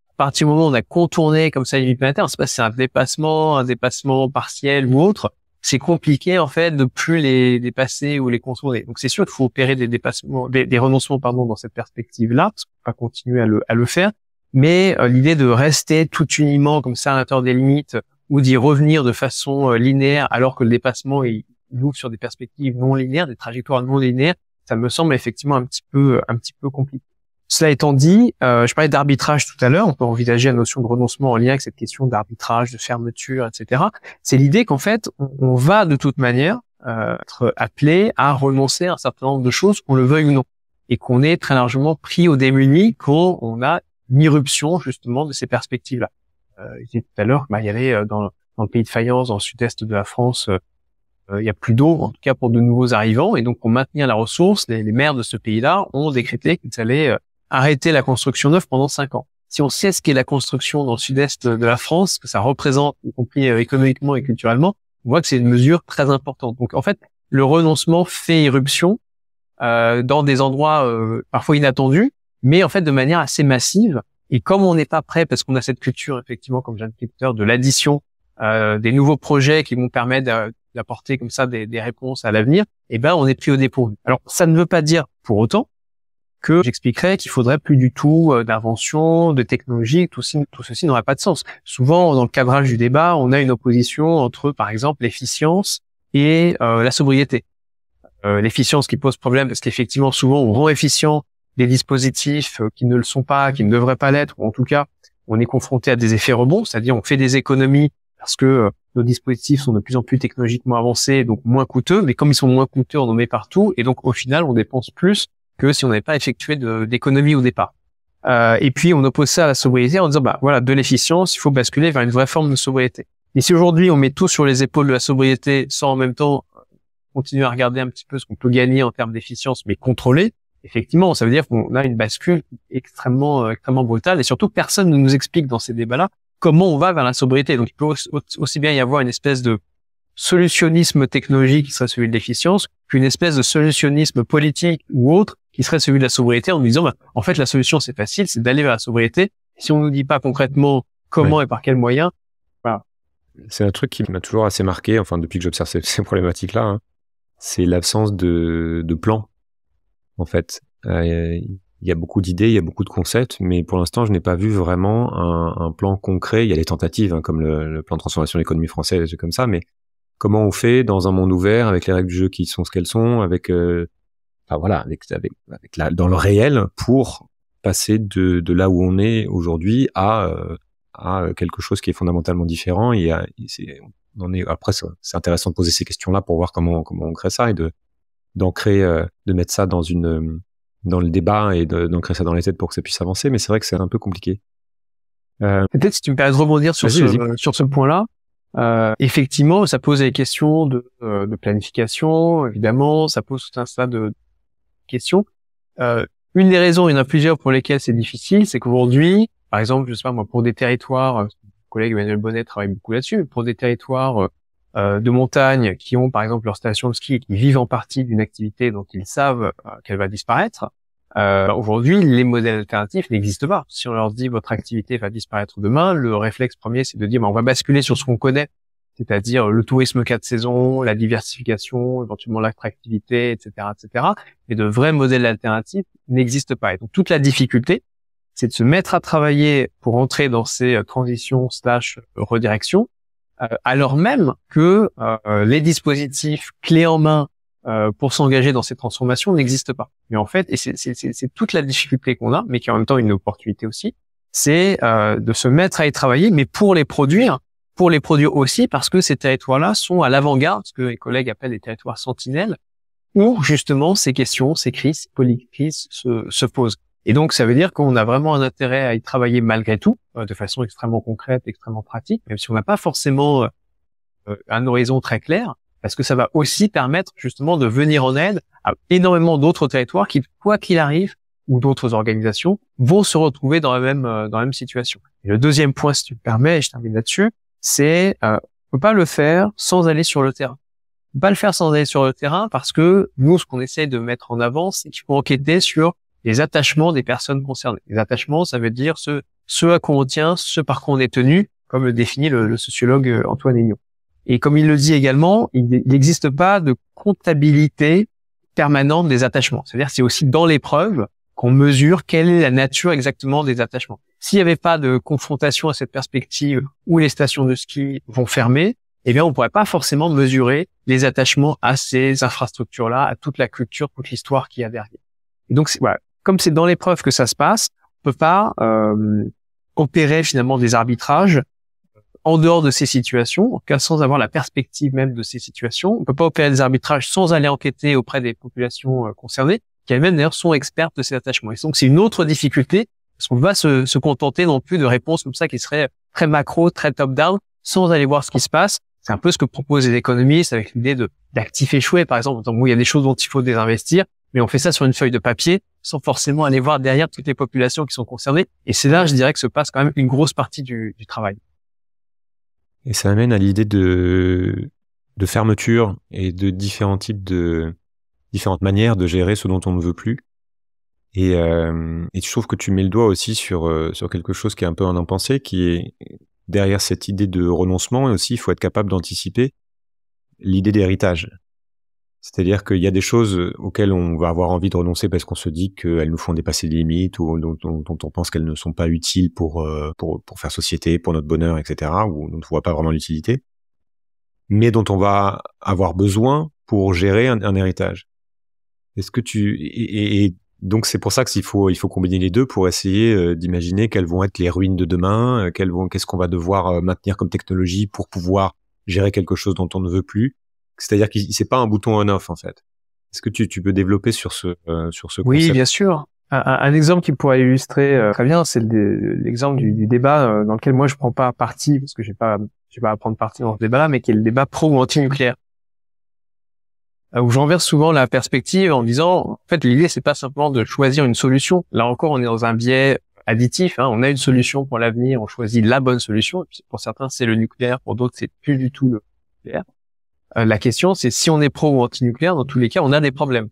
à partir du moment où on a contourné comme ça les limites planétaires c'est pas c'est un dépassement un dépassement partiel ou autre c'est compliqué en fait de plus les dépasser ou les contourner. Donc c'est sûr qu'il faut opérer des dépassements, des, renoncements pardon dans cette perspective-là, parce qu'on peut pas continuer à le, faire. Mais euh, l'idée de rester tout uniment comme ça à l'intérieur des limites ou d'y revenir de façon euh, linéaire alors que le dépassement il, ouvre sur des perspectives non linéaires, des trajectoires non linéaires, ça me semble effectivement un petit peu un petit peu compliqué. Cela étant dit, euh, je parlais d'arbitrage tout à l'heure, on peut envisager la notion de renoncement en lien avec cette question d'arbitrage, de fermeture, etc. C'est l'idée qu'en fait, on, va de toute manière euh, être appelé à renoncer à un certain nombre de choses, qu'on le veuille ou non, et qu'on est très largement pris au démuni quand on a une irruption justement de ces perspectives-là. Euh, je tout à l'heure, bah, il y avait euh, dans, le pays de Fayence, dans le sud-est de la France, il n'y a plus d'eau, en tout cas pour de nouveaux arrivants, et donc pour maintenir la ressource, les, les maires de ce pays-là ont décrété qu'ils allaient arrêter la construction neuve pendant cinq ans. Si on sait ce qu'est la construction dans le sud-est de la France, que ça représente, y compris euh, économiquement et culturellement, on voit que c'est une mesure très importante. Donc en fait, le renoncement fait irruption euh, dans des endroits euh, parfois inattendus, mais en fait de manière assez massive. Et comme on n'est pas prêt, parce qu'on a cette culture, effectivement, comme jean Peter, de l'addition euh, des nouveaux projets qui vont permettre d'apporter comme ça des, des réponses à l'avenir, eh ben on est pris au dépourvu. Alors ça ne veut pas dire pour autant que j'expliquerais qu'il faudrait plus du tout euh, d'invention, de technologie, tout, ceci, tout n'aurait pas de sens. Souvent, dans le cadrage du débat, on a une opposition entre, par exemple, l'efficience et euh, la sobriété. Euh, l'efficience qui pose problème, parce qu'effectivement, souvent, on rend efficient des dispositifs qui ne le sont pas, qui ne devraient pas l'être, en tout cas, on est confronté à des effets rebonds, c'est-à-dire on fait des économies parce que nos dispositifs sont de plus en plus technologiquement avancés, donc moins coûteux, mais comme ils sont moins coûteux, on en met partout, et donc au final, on dépense plus que si on n'avait pas effectué d'économie au départ. Euh, et puis on oppose ça à la sobriété en disant bah voilà de l'efficience, il faut basculer vers une vraie forme de sobriété. Et si aujourd'hui on met tout sur les épaules de la sobriété sans en même temps continuer à regarder un petit peu ce qu'on peut gagner en termes d'efficience mais contrôler, effectivement ça veut dire qu'on a une bascule extrêmement euh, extrêmement brutale et surtout personne ne nous explique dans ces débats-là comment on va vers la sobriété. Donc il peut aussi bien y avoir une espèce de solutionnisme technologique qui serait celui de l'efficience qu'une espèce de solutionnisme politique ou autre qui serait celui de la sobriété en nous disant, bah, en fait, la solution, c'est facile, c'est d'aller vers la sobriété. Si on ne nous dit pas concrètement comment et par quels moyens, voilà. Bah, c'est un truc qui m'a toujours assez marqué, enfin, depuis que j'observe ces, [laughs] problématiques-là, hein. c'est l'absence de, plan, en fait. Euh, il y a beaucoup d'idées, il y a beaucoup de concepts, mais pour l'instant, je n'ai pas vu vraiment un, plan concret. Il y a les tentatives, hein, comme le, plan de transformation de l'économie française, des trucs comme ça, mais comment on fait dans un monde ouvert avec les règles du jeu qui sont ce qu'elles sont, avec euh, voilà, avec, avec, la, dans le réel pour passer de, de là où on est aujourd'hui à, euh, à euh, quelque chose qui est fondamentalement différent. Et, à, on est, après, c'est intéressant de poser ces questions-là pour voir comment, comment on crée ça et de d'ancrer, euh, de mettre ça dans une dans le débat et d'ancrer ça dans les têtes pour que ça puisse avancer. Mais c'est vrai que c'est un peu compliqué. Peut-être si tu me permets de rebondir sur ce, sur ce point-là. effectivement, ça pose des questions de, de, planification, évidemment, ça pose tout un tas de, question. Euh, une des raisons, il y en a plusieurs pour lesquelles c'est difficile, c'est qu'aujourd'hui, par exemple, je sais pas moi, pour des territoires, euh, mon collègue Emmanuel Bonnet travaille beaucoup là-dessus, pour des territoires euh, euh, de montagne qui ont par exemple leur station de ski qui vivent en partie d'une activité dont ils savent euh, qu'elle va disparaître, euh, bah, aujourd'hui, les modèles alternatifs n'existent pas. Si on leur dit votre activité va disparaître demain, le réflexe premier, c'est de dire bah, on va basculer sur ce qu'on connaît c'est-à-dire le tourisme quatre saisons, la diversification, éventuellement l'attractivité, etc., etc. Et de vrais modèles alternatifs n'existent pas. Et donc toute la difficulté, c'est de se mettre à travailler pour entrer dans ces euh, transitions slash euh, redirections, euh, alors même que les dispositifs clés en main pour s'engager dans ces transformations n'existent pas. Mais en fait, et c'est toute la difficulté qu'on a, mais qui est en même temps une opportunité aussi, c'est de se mettre à y travailler, mais pour les produire pour les produits aussi parce que ces territoires-là sont à l'avant-garde, ce que mes collègues appellent les territoires sentinelles, où justement ces questions, ces crises, ces polycrises se, se posent. Et donc ça veut dire qu'on a vraiment un intérêt à y travailler malgré tout, euh, de façon extrêmement concrète, extrêmement pratique, même si on n'a pas forcément euh, euh, un horizon très clair, parce que ça va aussi permettre justement de venir en aide à énormément d'autres territoires qui, quoi qu'il arrive, ou d'autres organisations vont se retrouver dans la même dans la même situation. Et le deuxième point, si tu me permets, et je termine là-dessus, c'est euh, on peut pas le faire sans aller sur le terrain. On peut pas le faire sans aller sur le terrain parce que nous, ce qu'on essaye de mettre en avant, c'est qu'il faut enquêter sur les attachements des personnes concernées. Les attachements, ça veut dire ce, ce à quoi on tient, ce par quoi on est tenu, comme le définit le, sociologue euh, Antoine Aignan. Et comme il le dit également, il n'existe pas de comptabilité permanente des attachements. C'est-à-dire c'est aussi dans l'épreuve qu'on mesure quelle est la nature exactement des attachements. S'il n'y avait pas de confrontation à cette perspective où les stations de ski vont fermer, eh bien, on ne pourrait pas forcément mesurer les attachements à ces infrastructures-là, à toute la culture, toute l'histoire qui y a derrière. donc, voilà, comme c'est dans l'épreuve que ça se passe, on peut pas euh, opérer finalement des arbitrages en dehors de ces situations, en sans avoir la perspective même de ces situations. On peut pas opérer des arbitrages sans aller enquêter auprès des populations euh, concernées qui elles-mêmes d'ailleurs sont expertes de ces attachements. Et donc c'est une autre difficulté, parce qu'on va se, se, contenter non plus de réponses comme ça qui seraient très macro, très top-down, sans aller voir ce qui se passe. C'est un peu ce que proposent les économistes avec l'idée de d'actifs échoués, par exemple. Donc, il y a des choses dont il faut désinvestir, mais on fait ça sur une feuille de papier sans forcément aller voir derrière toutes les populations qui sont concernées. Et c'est là, je dirais, que se passe quand même une grosse partie du, du travail. Et ça amène à l'idée de, de fermeture et de différents types de, différentes manières de gérer ce dont on ne veut plus. Et, euh, et je trouve que tu mets le doigt aussi sur, euh, sur quelque chose qui est un peu un impensé, qui est derrière cette idée de renoncement, et aussi il faut être capable d'anticiper l'idée d'héritage. C'est-à-dire qu'il y a des choses auxquelles on va avoir envie de renoncer parce qu'on se dit qu'elles nous font dépasser les limites ou dont, on pense qu'elles ne sont pas utiles pour, euh, pour, faire société, pour notre bonheur, etc., ou dont on ne voit pas vraiment l'utilité, mais dont on va avoir besoin pour gérer un héritage. Est-ce que tu et, donc c'est pour ça qu'il faut il faut combiner les deux pour essayer euh, d'imaginer quelles vont être les ruines de demain, euh, quelles vont qu'est-ce qu'on va devoir euh, maintenir comme technologie pour pouvoir gérer quelque chose dont on ne veut plus. C'est-à-dire qu'il c'est pas un bouton on/off en fait. Est-ce que tu, tu, peux développer sur ce euh, sur ce Oui, bien sûr. Un, exemple qui pourrait illustrer très bien, c'est l'exemple du, débat dans lequel moi je prends pas parti parce que j'ai pas j'ai pas à prendre parti dans ce débat mais qui est le débat pro ou anti-nucléaire. Euh, où j'enverse souvent la perspective en disant, en fait, l'idée, c'est pas simplement de choisir une solution. Là encore, on est dans un biais additif. Hein. On a une solution pour l'avenir, on choisit la bonne solution. Pour certains, c'est le nucléaire, pour d'autres, c'est plus du tout le nucléaire. Euh, la question, c'est si on est pro ou anti-nucléaire, dans tous les cas, on a des problèmes.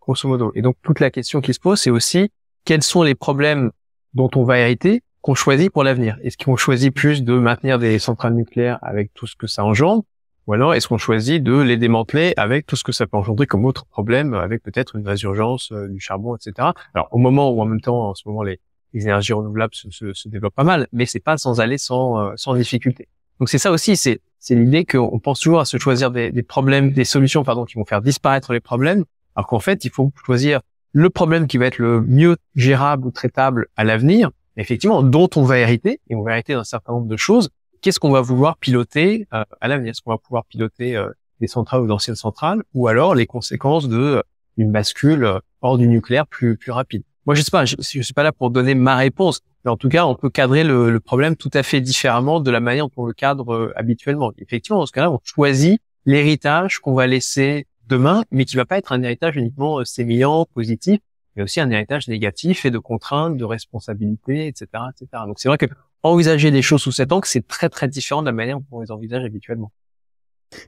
Grosso modo. Et donc, toute la question qui se pose, c'est aussi quels sont les problèmes dont on va hériter qu'on choisit pour l'avenir. Est-ce qu'on choisit plus de maintenir des centrales nucléaires avec tout ce que ça engendre ou alors, est-ce qu'on choisit de les démanteler avec tout ce que ça peut engendrer comme autre problème, avec peut-être une résurgence euh, du charbon, etc. Alors, au moment où, en même temps, en ce moment, les, énergies renouvelables se, développent pas mal, mais c'est pas sans aller sans, euh, difficulté. Donc, c'est ça aussi, c'est l'idée qu'on pense toujours à se choisir des, des, problèmes, des solutions, pardon, qui vont faire disparaître les problèmes, alors qu'en fait, il faut choisir le problème qui va être le mieux gérable ou traitable à l'avenir, effectivement, dont on va hériter, et on va hériter d'un certain nombre de choses, qu'est-ce qu'on va vouloir piloter euh, à l'avenir Est-ce qu'on va pouvoir piloter euh, des centrales ou d'anciennes centrales, ou alors les conséquences de euh, une bascule hors du nucléaire plus plus rapide Moi, je sais pas, je, je suis pas là pour donner ma réponse, mais en tout cas, on peut cadrer le, problème tout à fait différemment de la manière dont on le cadre habituellement. Effectivement, dans ce cas-là, on choisit l'héritage qu'on va laisser demain, mais qui va pas être un héritage uniquement sémillant, positif, mais aussi un héritage négatif et de contraintes, de responsabilités, etc., etc. Donc c'est vrai que envisager les choses sous cet angle, c'est très très différent de la manière dont on les envisage habituellement.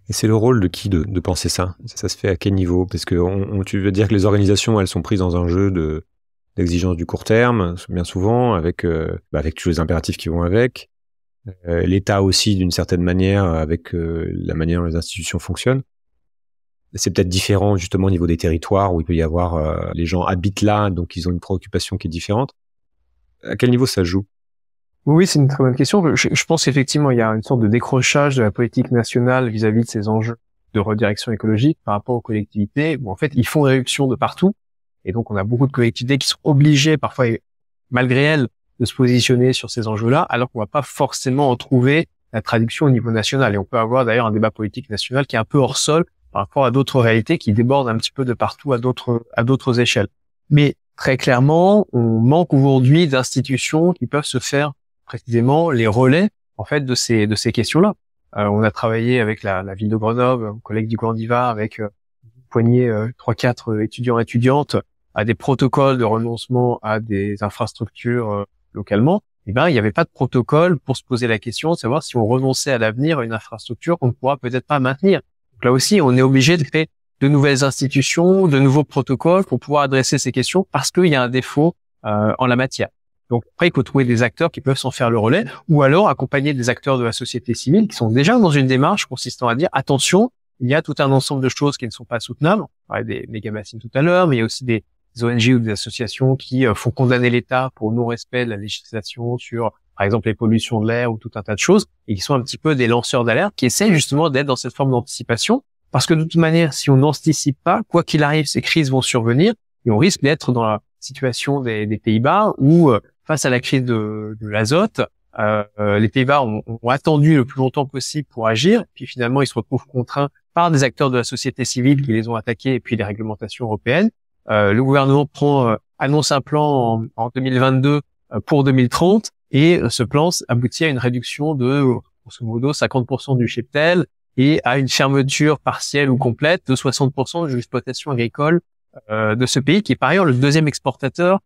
Et c'est le rôle de qui de, penser ça Ça se fait à quel niveau Parce que tu veux dire que les organisations, elles sont prises dans un jeu de d'exigence du court terme, bien souvent, avec, euh, bah, avec tous les impératifs qui vont avec. Euh, L'État aussi, d'une certaine manière, avec euh, la manière dont les institutions fonctionnent. C'est peut-être différent justement au niveau des territoires où il peut y avoir les gens habitent là, donc ils ont une préoccupation qui est différente. À quel niveau ça joue oui, c'est une très bonne question. Je, pense qu'effectivement, il y a une sorte de décrochage de la politique nationale vis-à-vis de ces enjeux de redirection écologique par rapport aux collectivités. en fait, ils font réduction de partout. Et donc, on a beaucoup de collectivités qui sont obligées, parfois malgré elles, de se positionner sur ces enjeux-là, alors qu'on va pas forcément en trouver la traduction au niveau national. Et on peut avoir d'ailleurs un débat politique national qui est un peu hors sol par rapport à d'autres réalités qui débordent un petit peu de partout à d'autres à d'autres échelles. Mais très clairement, on manque aujourd'hui d'institutions qui peuvent se faire précisément les relais en fait de ces de ces questions-là. Euh, on a travaillé avec la, ville de Grenoble, collègue du Grand Divar, avec euh, une poignée euh, trois quatre euh, étudiants étudiantes à des protocoles de renoncement à des infrastructures localement. Eh ben, il n'y avait pas de protocole pour se poser la question de savoir si on renonçait à l'avenir à une infrastructure qu'on ne pourra peut-être pas maintenir. Donc là aussi, on est obligé de créer de nouvelles institutions, de nouveaux protocoles pour pouvoir adresser ces questions parce qu'il y a un défaut en la matière. Donc après, il faut trouver des acteurs qui peuvent s'en faire le relais, ou alors accompagner des acteurs de la société civile qui sont déjà dans une démarche consistant à dire attention, il y a tout un ensemble de choses qui ne sont pas soutenables. On parlait des mégamasines tout à l'heure, mais il y a aussi des, ONG ou des associations qui euh, font condamner l'État pour non-respect de la législation sur, par exemple, les pollutions de l'air ou tout un tas de choses, et qui sont un petit peu des lanceurs d'alerte, qui essaient justement d'être dans cette forme d'anticipation. Parce que de toute manière, si on n'anticipe pas, quoi qu'il arrive, ces crises vont survenir, et on risque d'être dans la situation des, des Pays-Bas où euh, face à la crise de, de l'azote, euh, les Pays-Bas ont, attendu le plus longtemps possible pour agir, puis finalement ils se retrouvent contraints par des acteurs de la société civile qui les ont attaqués et puis les réglementations européennes. Euh, le gouvernement prend, euh, annonce un plan en, 2022 pour 2030 et ce plan aboutit à une réduction de, grosso modo, 50% du cheptel et à une fermeture partielle ou complète de 60% de l'exploitation agricole de ce pays qui est par ailleurs le deuxième exportateur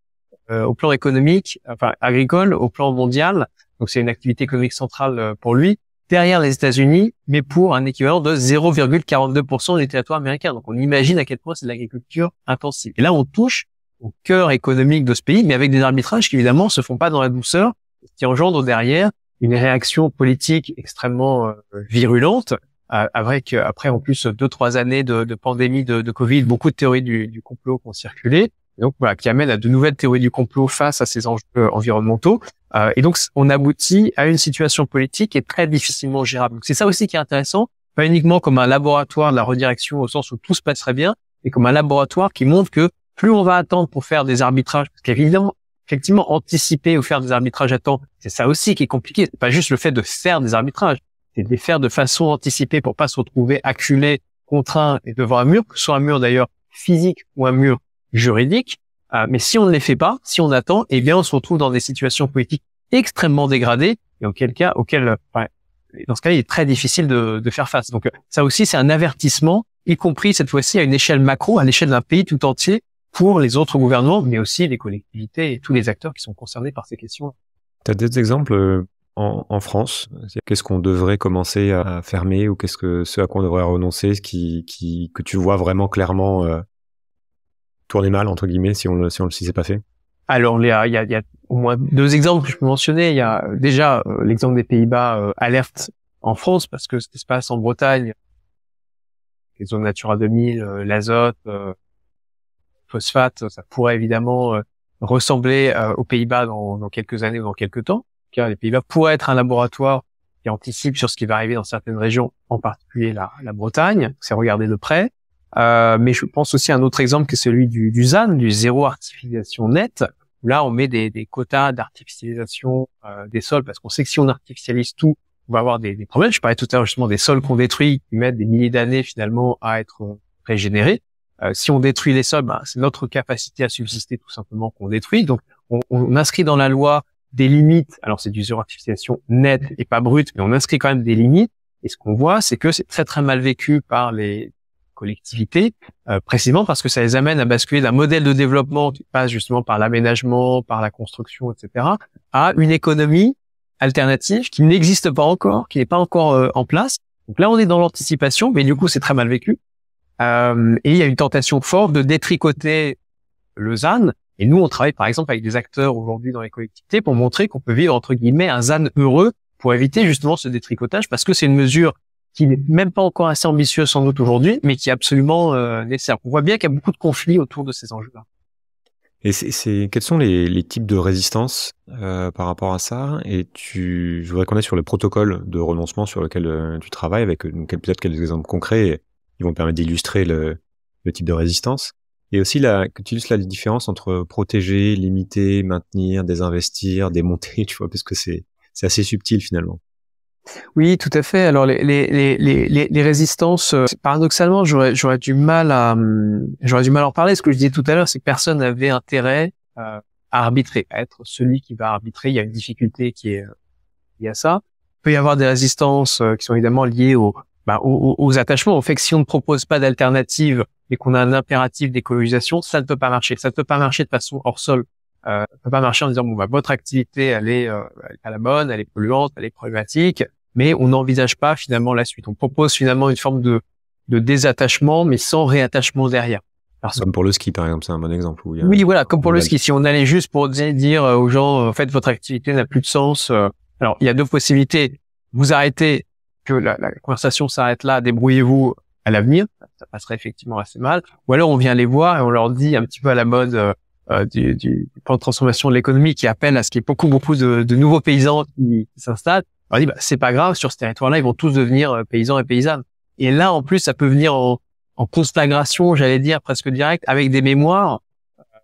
euh, au plan économique, enfin agricole, au plan mondial. Donc c'est une activité économique centrale euh, pour lui derrière les États-Unis, mais pour un équivalent de 0,42% des territoires américains. Donc on imagine à quel point c'est de l'agriculture intensive. Et là, on touche au cœur économique de ce pays, mais avec des arbitrages qui évidemment se font pas dans la douceur, qui engendrent derrière une réaction politique extrêmement euh, virulente, avec après en plus deux trois années de, pandémie de, Covid, beaucoup de théories du, du complot qui ont circulé, donc voilà, qui amène à de nouvelles théories du complot face à ces enjeux euh, environnementaux. Euh, et donc on aboutit à une situation politique qui est très difficilement gérable. C'est ça aussi qui est intéressant, pas uniquement comme un laboratoire de la redirection au sens où tout se passerait bien, mais comme un laboratoire qui montre que plus on va attendre pour faire des arbitrages, parce qu'évidemment effectivement anticiper ou faire des arbitrages à temps, c'est ça aussi qui est compliqué. C'est pas juste le fait de faire des arbitrages, c'est de les faire de façon anticipée pour pas se retrouver acculé, contraint et devant un mur, que ce soit un mur d'ailleurs physique ou un mur juridiques. Euh, mais si on ne les fait pas, si on attend, eh bien, on se retrouve dans des situations politiques extrêmement dégradées et auquel cas, auquel, euh, dans ce cas, il est très difficile de, de faire face. Donc, euh, ça aussi, c'est un avertissement, y compris cette fois-ci à une échelle macro, à l'échelle d'un pays tout entier, pour les autres gouvernements, mais aussi les collectivités et tous les acteurs qui sont concernés par ces questions. Tu as des exemples en, en France Qu'est-ce qu'on devrait commencer à fermer ou qu'est-ce que ce à quoi on devrait renoncer, ce qui, qui, que tu vois vraiment clairement tourner mal, entre guillemets, si on si on pas fait alors, il y, a, il y a, au moins deux exemples que je peux mentionner. Il y a euh, déjà euh, l'exemple des Pays-Bas euh, alerte en France, parce que ce qui se passe en Bretagne, les zones Natura 2000, euh, l'azote, phosphate, ça pourrait évidemment ressembler aux Pays-Bas dans, quelques années ou dans quelques temps. Car les Pays-Bas pourraient être un laboratoire qui anticipe sur ce qui va arriver dans certaines régions, en particulier la Bretagne. C'est regarder de près. Euh, mais je pense aussi à un autre exemple qui est celui du, du ZAN, du zéro artificialisation net, Là, on met des, des quotas d'artificialisation euh, des sols parce qu'on sait que si on artificialise tout, on va avoir des, des problèmes. Je parlais tout à l'heure justement des sols qu'on détruit, qui mettent des milliers d'années finalement à être euh, régénérés. si on détruit les sols, ben, c'est notre capacité à subsister tout simplement qu'on détruit. Donc, on, on, inscrit dans la loi des limites. Alors, c'est du zéro artificialisation net et pas brut, mais on inscrit quand même des limites. Et ce qu'on voit, c'est que c'est très très mal vécu par les euh, précisément parce que ça les amène à basculer d'un modèle de développement qui passe justement par l'aménagement, par la construction, etc., à une économie alternative qui n'existe pas encore, qui n'est pas encore euh, en place. Donc là, on est dans l'anticipation, mais du coup, c'est très mal vécu. Euh, et il y a une tentation forte de détricoter le ZAN. Et nous, on travaille par exemple avec des acteurs aujourd'hui dans les collectivités pour montrer qu'on peut vivre entre guillemets un ZAN heureux pour éviter justement ce détricotage parce que c'est une mesure qui n'est même pas encore assez ambitieux sans doute aujourd'hui, mais qui est absolument euh, nécessaire. On voit bien qu'il y a beaucoup de conflits autour de ces enjeux-là. Et c'est, quels sont les, types de résistance euh, par rapport à ça Et tu, je voudrais qu'on ait sur le protocole de renoncement sur lequel euh, tu travailles, avec peut-être quelques exemples concrets qui vont permettre d'illustrer le, type de résistance. Et aussi que tu illustres la différence entre protéger, limiter, maintenir, désinvestir, démonter, [laughs] tu vois, parce que c'est assez subtil finalement. Oui, tout à fait. Alors les, les, les, les résistances, euh, paradoxalement, j'aurais, j'aurais du mal à hum, j'aurais du mal en parler. Ce que je disais tout à l'heure, c'est que personne n'avait intérêt euh, à arbitrer, à être celui qui va arbitrer. Il y a une difficulté qui est euh, liée à ça. Il peut y avoir des résistances qui sont évidemment liées aux, bah, aux, aux, attachements, au fait que si on ne propose pas d'alternative et qu'on a un impératif d'écologisation, ça ne peut pas marcher. Ça ne peut pas marcher de façon hors sol. Euh, peut pas marcher en disant bon bah votre activité elle est à euh, la bonne, elle est polluante, elle est problématique, mais on n'envisage pas finalement la suite. On propose finalement une forme de, de désattachement, mais sans réattachement derrière. Comme pour le ski par exemple, c'est un bon exemple. Oui voilà, comme pour le ski. Si on allait juste pour dire euh, aux gens en euh, fait votre activité n'a plus de sens. Alors il y a deux possibilités. Vous arrêtez que la, la conversation s'arrête là, débrouillez-vous à l'avenir, ça passerait effectivement assez mal. Ou alors on vient les voir et on leur dit un petit peu à la mode euh, du, plan de transformation de l'économie qui appelle à ce qu'il y ait beaucoup, beaucoup de, de nouveaux paysans qui s'installent, on dit, bah, c'est pas grave, sur ce territoire-là, ils vont tous devenir euh, paysans et paysannes. Et là, en plus, ça peut venir en, en constagration, j'allais dire presque direct, avec des mémoires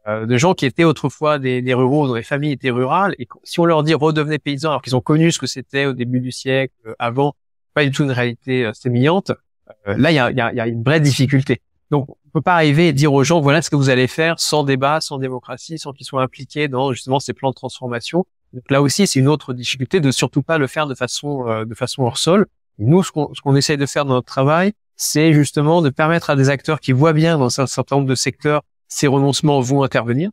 euh, de gens qui étaient autrefois des, des, ruraux, dont les familles étaient rurales. Et si on leur dit redevenez paysans, alors qu'ils ont connu ce que c'était au début du siècle, euh, avant, pas du tout une réalité sémillante, là, il y a, y, a, y a une vraie difficulté. Donc, peut pas arriver et dire aux gens voilà ce que vous allez faire sans débat, sans démocratie, sans qu'ils soient impliqués dans justement ces plans de transformation. Donc là aussi, c'est une autre difficulté de surtout pas le faire de façon euh, de façon hors sol. nous, ce qu'on qu'on essaye de faire dans notre travail, c'est justement de permettre à des acteurs qui voient bien dans un certain nombre de secteurs ces renoncements vont intervenir,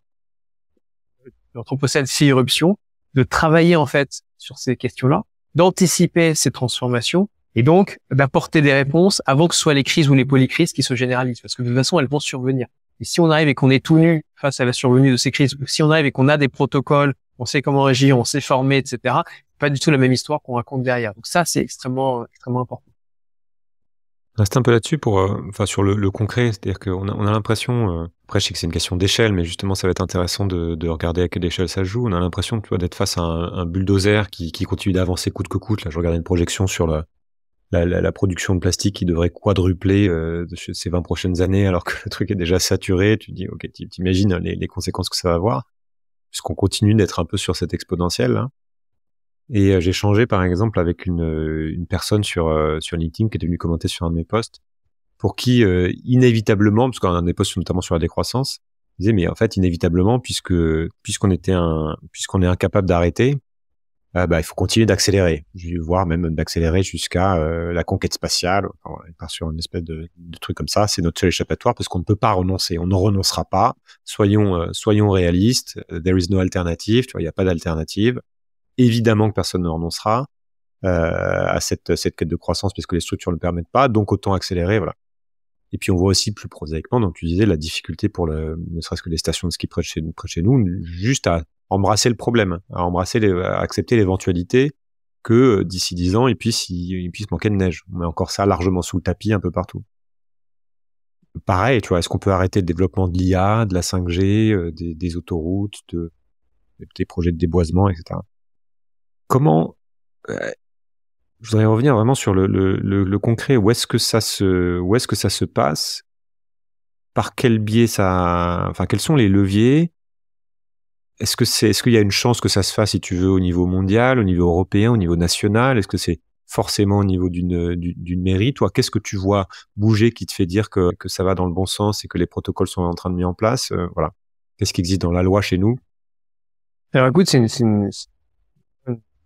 possède fait irruption, de travailler en fait sur ces questions-là, d'anticiper ces transformations et donc, d'apporter bah, des réponses avant que ce soit les crises ou les polycrises qui se généralisent, parce que de toute façon, elles vont survenir. Et si on arrive et qu'on est tout nu face à la survenue de ces crises, si on arrive et qu'on a des protocoles, on sait comment agir, on s'est formé, etc., pas du tout la même histoire qu'on raconte derrière. Donc ça, c'est extrêmement, extrêmement important. Reste un peu là-dessus pour, euh, enfin, sur le, concret, c'est-à-dire qu'on a, on a l'impression, euh, après je sais que c'est une question d'échelle, mais justement ça va être intéressant de, de regarder à quelle échelle ça joue. On a l'impression, tu vois, d'être face à un, un bulldozer qui, qui continue d'avancer coûte que coûte. Là, je regardais une projection sur la, la, production de plastique qui devrait quadrupler euh, ces 20 prochaines années alors que le truc est déjà saturé. Tu dis, ok, t'imagines les, les conséquences que ça va avoir, puisqu'on continue d'être un peu sur cette exponentielle. Hein. Et euh, j'ai changé par exemple avec une, euh, personne sur, euh, sur LinkedIn qui est venue commenter sur un de mes posts, pour qui inévitablement, parce a des posts notamment sur la décroissance, disait mais en fait inévitablement puisque puisqu'on était puisqu'on est incapable d'arrêter euh, bah, il faut continuer d'accélérer, voire même d'accélérer jusqu'à euh, la conquête spatiale, enfin, sur une espèce de, de truc comme ça. C'est notre seul échappatoire parce qu'on ne peut pas renoncer, on ne renoncera pas. Soyons, euh, soyons réalistes. There is no alternative. Tu vois, il n'y a pas d'alternative. Évidemment que personne ne renoncera à cette cette quête de croissance puisque les structures ne le permettent pas. Donc autant accélérer, voilà. Et puis on voit aussi plus prosaïquement, donc tu disais la difficulté pour le, ne serait-ce que les stations de ski près de chez, près de chez nous, juste à embrasser le problème, à embrasser, les, accepter l'éventualité que euh, d'ici dix ans, il puisse, il, puisse manquer de neige. On met encore ça largement sous le tapis un peu partout pareil, tu vois, est-ce qu'on peut arrêter le développement de l'IA, de la 5G, euh, des, autoroutes, de, des projets de déboisement, etc. Comment euh, Je voudrais revenir vraiment sur le, concret. Où est-ce que ça se, où est-ce que ça se passe Par quel biais ça Enfin, quels sont les leviers est-ce que c'est, est-ce qu'il y a une chance que ça se fasse, si tu veux, au niveau mondial, au niveau européen, au niveau national Est-ce que c'est forcément au niveau d'une, d'une mairie Toi, qu'est-ce que tu vois bouger qui te fait dire que, que, ça va dans le bon sens et que les protocoles sont en train de mis en place euh, Voilà. Qu'est-ce qui existe dans la loi chez nous Alors écoute, c'est une, une,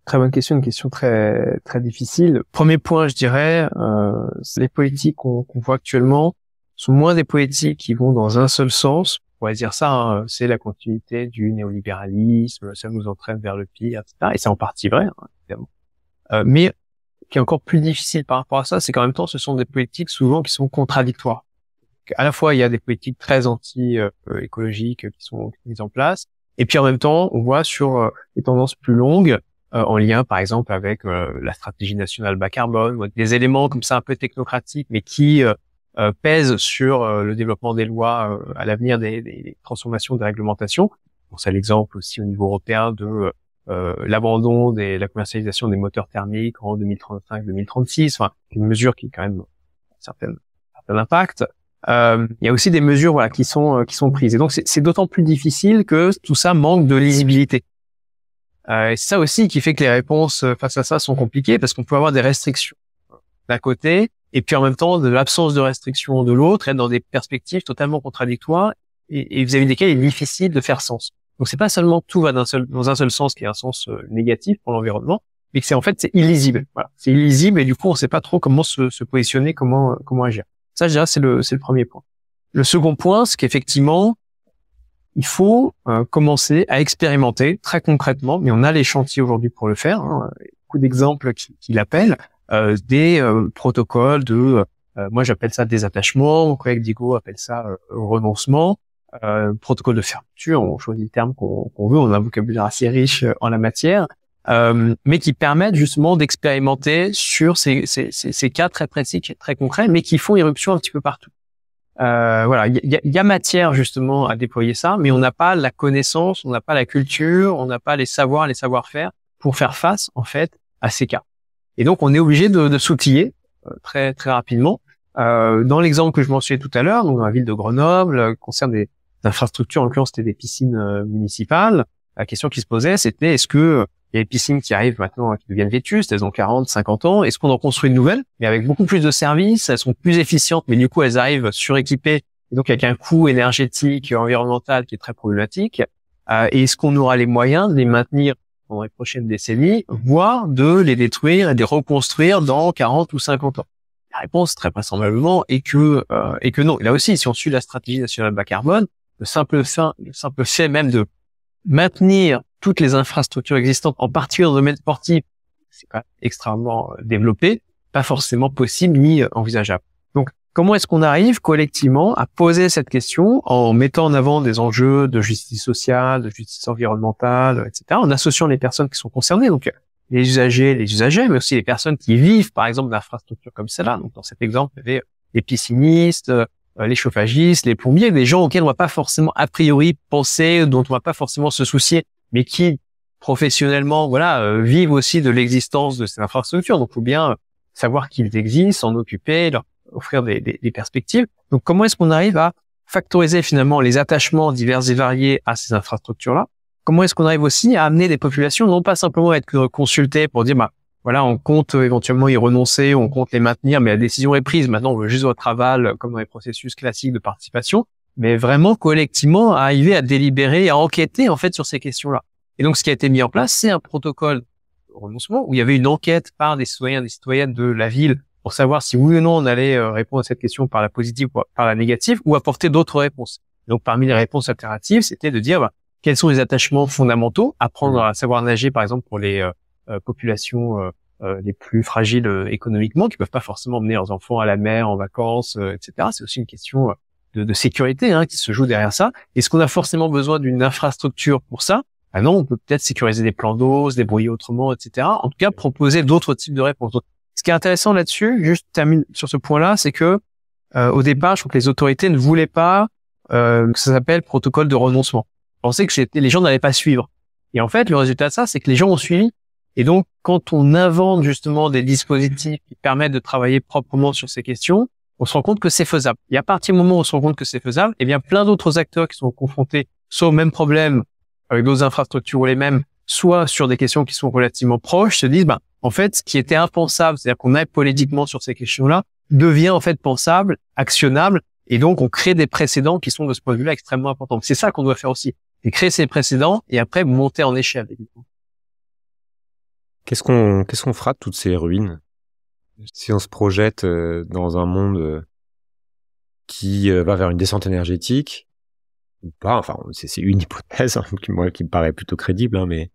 très bonne question, une question très très difficile. Premier point, je dirais, euh, les politiques qu'on, qu'on voit actuellement sont moins des politiques qui vont dans un seul sens on dire ça, hein, c'est la continuité du néolibéralisme, ça nous entraîne vers le pire, etc. Et c'est en partie vrai, hein, évidemment. Euh, mais qui est encore plus difficile par rapport à ça, c'est qu'en même temps, ce sont des politiques souvent qui sont contradictoires. à la fois, il y a des politiques très anti-écologiques euh, euh, qui sont mises en place, et puis en même temps, on voit sur des euh, tendances plus longues, en lien par exemple avec la stratégie nationale bas carbone, des éléments comme ça un peu technocratiques, mais qui euh, sur euh, le développement des lois euh, à l'avenir des, transformations des réglementations. On l'exemple aussi au niveau européen de euh, l'abandon de la commercialisation des moteurs thermiques en 2035-2036, enfin, une mesure qui est quand même certaine, certain impact. il y a aussi des mesures qui sont qui sont prises et donc c'est d'autant plus difficile que tout ça manque de lisibilité. c'est ça aussi qui fait que les réponses face à ça sont compliquées parce qu'on peut avoir des restrictions d'un côté et puis en même temps de l'absence de restriction de l'autre, être dans des perspectives totalement contradictoires et, vous vis-à-vis desquelles il est difficile de faire sens. Donc c'est pas seulement tout va un seul, dans un seul sens qui est un sens euh, négatif pour l'environnement, mais que c'est en fait c'est illisible. Voilà, c'est illisible et du coup on sait pas trop comment se, se positionner, comment euh, comment agir. Ça je dirais c'est le c'est le premier point. Le second point, c'est qu'effectivement il faut euh, commencer à expérimenter très concrètement, mais on a les chantiers aujourd'hui pour le faire. Hein, beaucoup d'exemples qui, qui l'appellent euh, des euh, protocoles de, euh, moi j'appelle ça désattachement, mon collègue Digo appelle ça renoncement, protocole de fermeture, on choisit le terme qu'on veut, on a un vocabulaire assez riche en la matière, mais qui permettent justement d'expérimenter sur ces, cas très précis, très concrets, mais qui font irruption un petit peu partout. voilà, il y, y, a matière justement à déployer ça, mais on n'a pas la connaissance, on n'a pas la culture, on n'a pas les savoirs, les savoir-faire pour faire face en fait à ces cas. Et donc, on est obligé de, de s'outiller euh, très très rapidement. Euh, dans l'exemple que je mentionnais tout à l'heure, donc dans la ville de Grenoble, euh, concerne des, infrastructures, en l'occurrence, c'était des piscines municipales. La question qui se posait, c'était est-ce que il y a des piscines qui arrivent maintenant, hein, qui deviennent vétustes, elles ont 40, 50 ans. Est-ce qu'on en construit une nouvelle, mais avec beaucoup plus de services, elles sont plus efficientes, mais du coup, elles arrivent suréquipées, et donc avec un coût énergétique, et environnemental qui est très problématique. Euh, et est-ce qu'on aura les moyens de les maintenir pendant les prochaines décennies, voire de les détruire et de reconstruire dans 40 ou 50 ans La réponse, très vraisemblablement, est que euh, que non. là aussi, si on suit la stratégie nationale bas carbone, le simple le simple fait même de maintenir toutes les infrastructures existantes, en particulier dans le domaine sportif, c'est pas extrêmement euh, développé, pas forcément possible ni euh, envisageable. Comment est-ce qu'on arrive collectivement à poser cette question en mettant en avant des enjeux de justice sociale, de justice environnementale, etc., en associant les personnes qui sont concernées, donc les usagers, les usagers, mais aussi les personnes qui vivent, par exemple, d'infrastructures comme celle-là. Donc, dans cet exemple, il y avait les piscinistes, euh, les chauffagistes, les plombiers, des gens auxquels on ne va pas forcément a priori penser, dont on ne va pas forcément se soucier, mais qui professionnellement, voilà, euh, vivent aussi de l'existence de ces infrastructures. Donc, faut bien savoir qu'ils existent, s'en occuper, leur offrir des, des, des perspectives. Donc, comment est-ce qu'on arrive à factoriser finalement les attachements divers et variés à ces infrastructures-là Comment est-ce qu'on arrive aussi à amener des populations, non pas simplement à être consultées pour dire, bah, voilà, on compte euh, éventuellement y renoncer, on compte les maintenir, mais la décision est prise. Maintenant, on veut juste votre aval, euh, comme dans les processus classiques de participation, mais vraiment collectivement arriver à délibérer, à enquêter en fait sur ces questions-là. Et donc, ce qui a été mis en place, c'est un protocole de renoncement où il y avait une enquête par des citoyens, des citoyennes de la ville pour savoir si oui ou non on allait euh, répondre à cette question par la positive ou par la négative ou apporter d'autres réponses. Donc parmi les réponses alternatives, c'était de dire bah, quels sont les attachements fondamentaux, apprendre mmh. à savoir nager par exemple pour les euh, euh, populations les plus fragiles économiquement, qui peuvent pas forcément mener leurs enfants à la mer en vacances, etc. C'est aussi une question de, de sécurité hein, qui se joue derrière ça. Est-ce qu'on a forcément besoin d'une infrastructure pour ça ah non, on peut peut-être sécuriser des plans d'eau, se débrouiller autrement, etc. En tout cas, proposer d'autres types de réponses. Ce qui est intéressant là-dessus, juste termine sur ce point-là, c'est que euh, au départ, je trouve que les autorités ne voulaient pas euh, que ça s'appelle protocole de renoncement. On sait que les gens n'allaient pas suivre. Et en fait, le résultat de ça, c'est que les gens ont suivi. Et donc, quand on invente justement des dispositifs qui permettent de travailler proprement sur ces questions, on se rend compte que c'est faisable. Et à partir du moment où on se rend compte que c'est faisable, eh bien, plein d'autres acteurs qui sont confrontés soit au même problème, avec d'autres infrastructures ou les mêmes, soit sur des questions qui sont relativement proches, se disent, ben, en fait, ce qui était impensable, c'est-à-dire qu'on aille politiquement sur ces questions-là, devient en fait pensable, actionnable, et donc on crée des précédents qui sont de ce point de vue-là extrêmement importants. C'est ça qu'on doit faire aussi, c'est créer ces précédents et après monter en échelle. Qu'est-ce qu'on qu'est-ce qu'on fera de toutes ces ruines Si on se projette euh, dans un monde euh, qui euh, va vers une descente énergétique, ou pas, enfin c'est une hypothèse hein, [laughs] qui, moi, qui me paraît plutôt crédible, hein, mais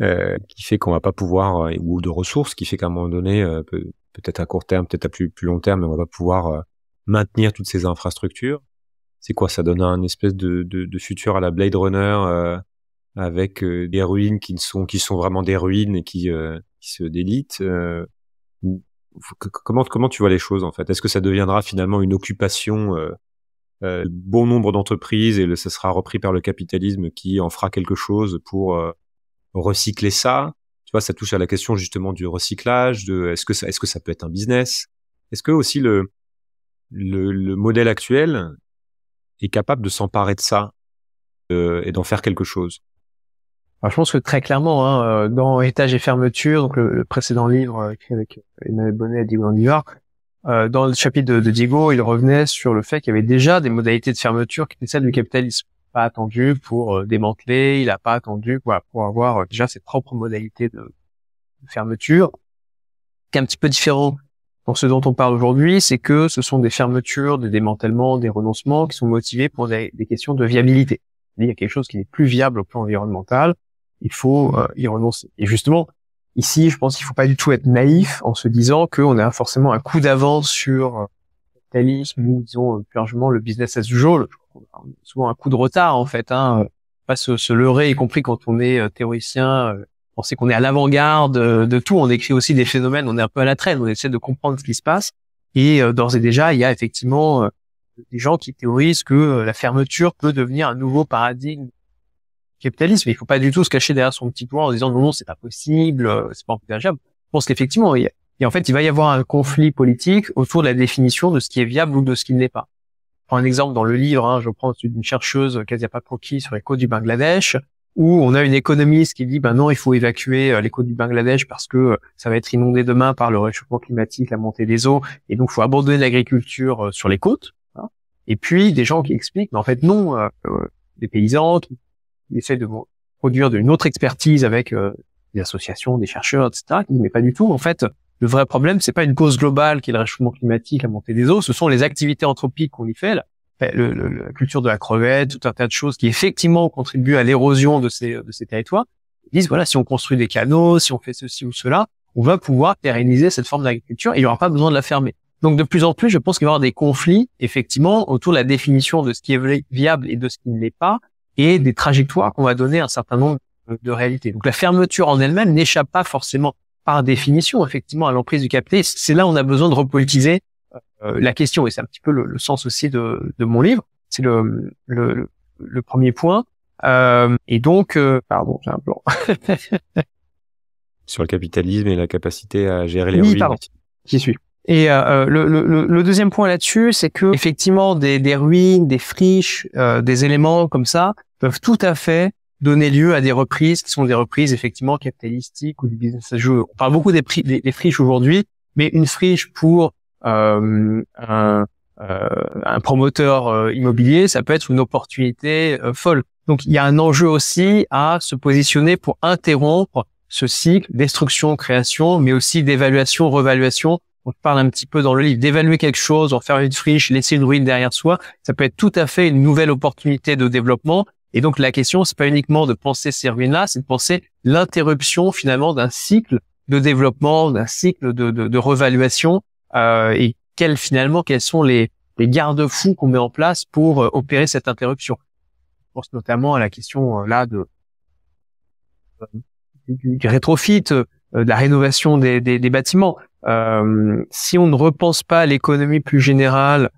euh, qui fait qu'on va pas pouvoir, euh, ou de ressources, qui fait qu'à un moment donné, euh, peut-être à court terme, peut-être à plus, plus long terme, on va pas pouvoir maintenir toutes ces infrastructures. C'est quoi Ça donne un espèce de, de, de, futur à la Blade Runner avec des ruines qui sont qui sont vraiment des ruines et qui, qui se délitent euh, comment comment tu vois les choses en fait est-ce que ça deviendra finalement une occupation bon nombre d'entreprises et le, ça sera repris par le capitalisme qui en fera quelque chose pour recycler ça Tu vois, ça touche à la question justement du recyclage, de est-ce que ça, est-ce que ça peut être un business Est-ce que aussi le, le, modèle actuel est capable de s'emparer de ça euh, et d'en faire quelque chose ah, je pense que très clairement, hein, euh, dans Étage et fermeture, donc le, précédent livre écrit euh, avec Emmanuel Bonnet et Diego New dans le chapitre de, de, Diego, il revenait sur le fait qu'il y avait déjà des modalités de fermeture qui étaient celles du capitalisme pas attendu pour euh, démanteler, il n'a pas attendu voilà, pour avoir euh, déjà ses propres modalités de, de fermeture. est un petit peu différent dans ce dont on parle aujourd'hui, c'est que ce sont des fermetures, des démantèlements, des renoncements qui sont motivés pour des, questions de viabilité. Il y a quelque chose qui n'est plus viable au plan environnemental, il faut euh, y renoncer. Et justement, ici, je pense qu'il ne faut pas du tout être naïf en se disant qu'on a forcément un coup d'avance sur le capitalisme ou, disons, plus le business as usual souvent un coup de retard en fait. Hein, euh, pas se, se, leurrer, y compris quand on est euh, théoricien. on euh, sait qu'on est à l'avant-garde de tout. On écrit aussi des phénomènes. On est un peu à la traîne. On essaie de comprendre ce qui se passe. Et d'ores et déjà, il y a effectivement des gens qui théorisent que la fermeture peut devenir un nouveau paradigme capitalisme. Il ne faut pas du tout se cacher derrière son petit doigt en disant non, non, c'est pas possible, c'est pas envisageable. Je pense qu'effectivement, il y a, en fait, il va y avoir un conflit politique autour de la définition de ce qui est viable ou de ce qui ne l'est pas prends un exemple dans le livre, hein, je prends celui d'une chercheuse Kasia Paproki sur les côtes du Bangladesh, où on a une économiste qui dit, ben non, il faut évacuer euh, les côtes du Bangladesh parce que euh, ça va être inondé demain par le réchauffement climatique, la montée des eaux, et donc il faut abandonner l'agriculture euh, sur les côtes. Hein. Et puis des gens qui expliquent, mais en fait non, euh, des paysans qui essaient de produire une autre expertise avec euh, des associations, des chercheurs, etc., qui disent, mais pas du tout, en fait, le vrai problème, c'est pas une cause globale qui est le réchauffement climatique, la montée des eaux, ce sont les activités anthropiques qu'on y fait, la culture de la crevette, tout un tas de choses qui effectivement contribuent à l'érosion de ces, de ces territoires. Ils disent voilà, si on construit des canaux, si on fait ceci ou cela, on va pouvoir pérenniser cette forme d'agriculture et il n'y aura pas besoin de la fermer. Donc de plus en plus, je pense qu'il va y avoir des conflits effectivement autour de la définition de ce qui est viable et de ce qui ne l'est pas et des trajectoires qu'on va donner à un certain nombre de réalités. Donc la fermeture en elle-même n'échappe pas forcément par définition, effectivement, à l'emprise du capitalisme. C'est là on a besoin de repolitiser euh, euh, la question, et c'est un petit peu le, sens aussi de, mon livre. C'est le, le, premier point. Euh, et donc, pardon, j'ai un plan. [laughs] Sur le capitalisme et la capacité à gérer les oui, ruines. Pardon. J'y suis. Et le, deuxième point là-dessus, c'est que effectivement, des, ruines, des friches, des éléments comme ça peuvent tout à fait donner lieu à des reprises qui sont des reprises effectivement capitalistiques ou du business On parle beaucoup des, friches aujourd'hui, mais une friche pour euh, un, euh, un, promoteur euh, immobilier, ça peut être une opportunité euh, folle. Donc il y a un enjeu aussi à se positionner pour interrompre ce cycle destruction, création, mais aussi d'évaluation, revaluation. On parle un petit peu dans le livre d'évaluer quelque chose, en faire une friche, laisser une ruine derrière soi. Ça peut être tout à fait une nouvelle opportunité de développement et donc la question, c'est pas uniquement de penser ces ruines-là, c'est de penser l'interruption finalement d'un cycle de développement, d'un cycle de, de, de revaluation, euh, et quels finalement quels sont les, les garde-fous qu'on met en place pour euh, opérer cette interruption. Je pense notamment à la question euh, là de euh, du, rétrofit, de la rénovation des, des, des bâtiments. si on ne repense pas l'économie plus générale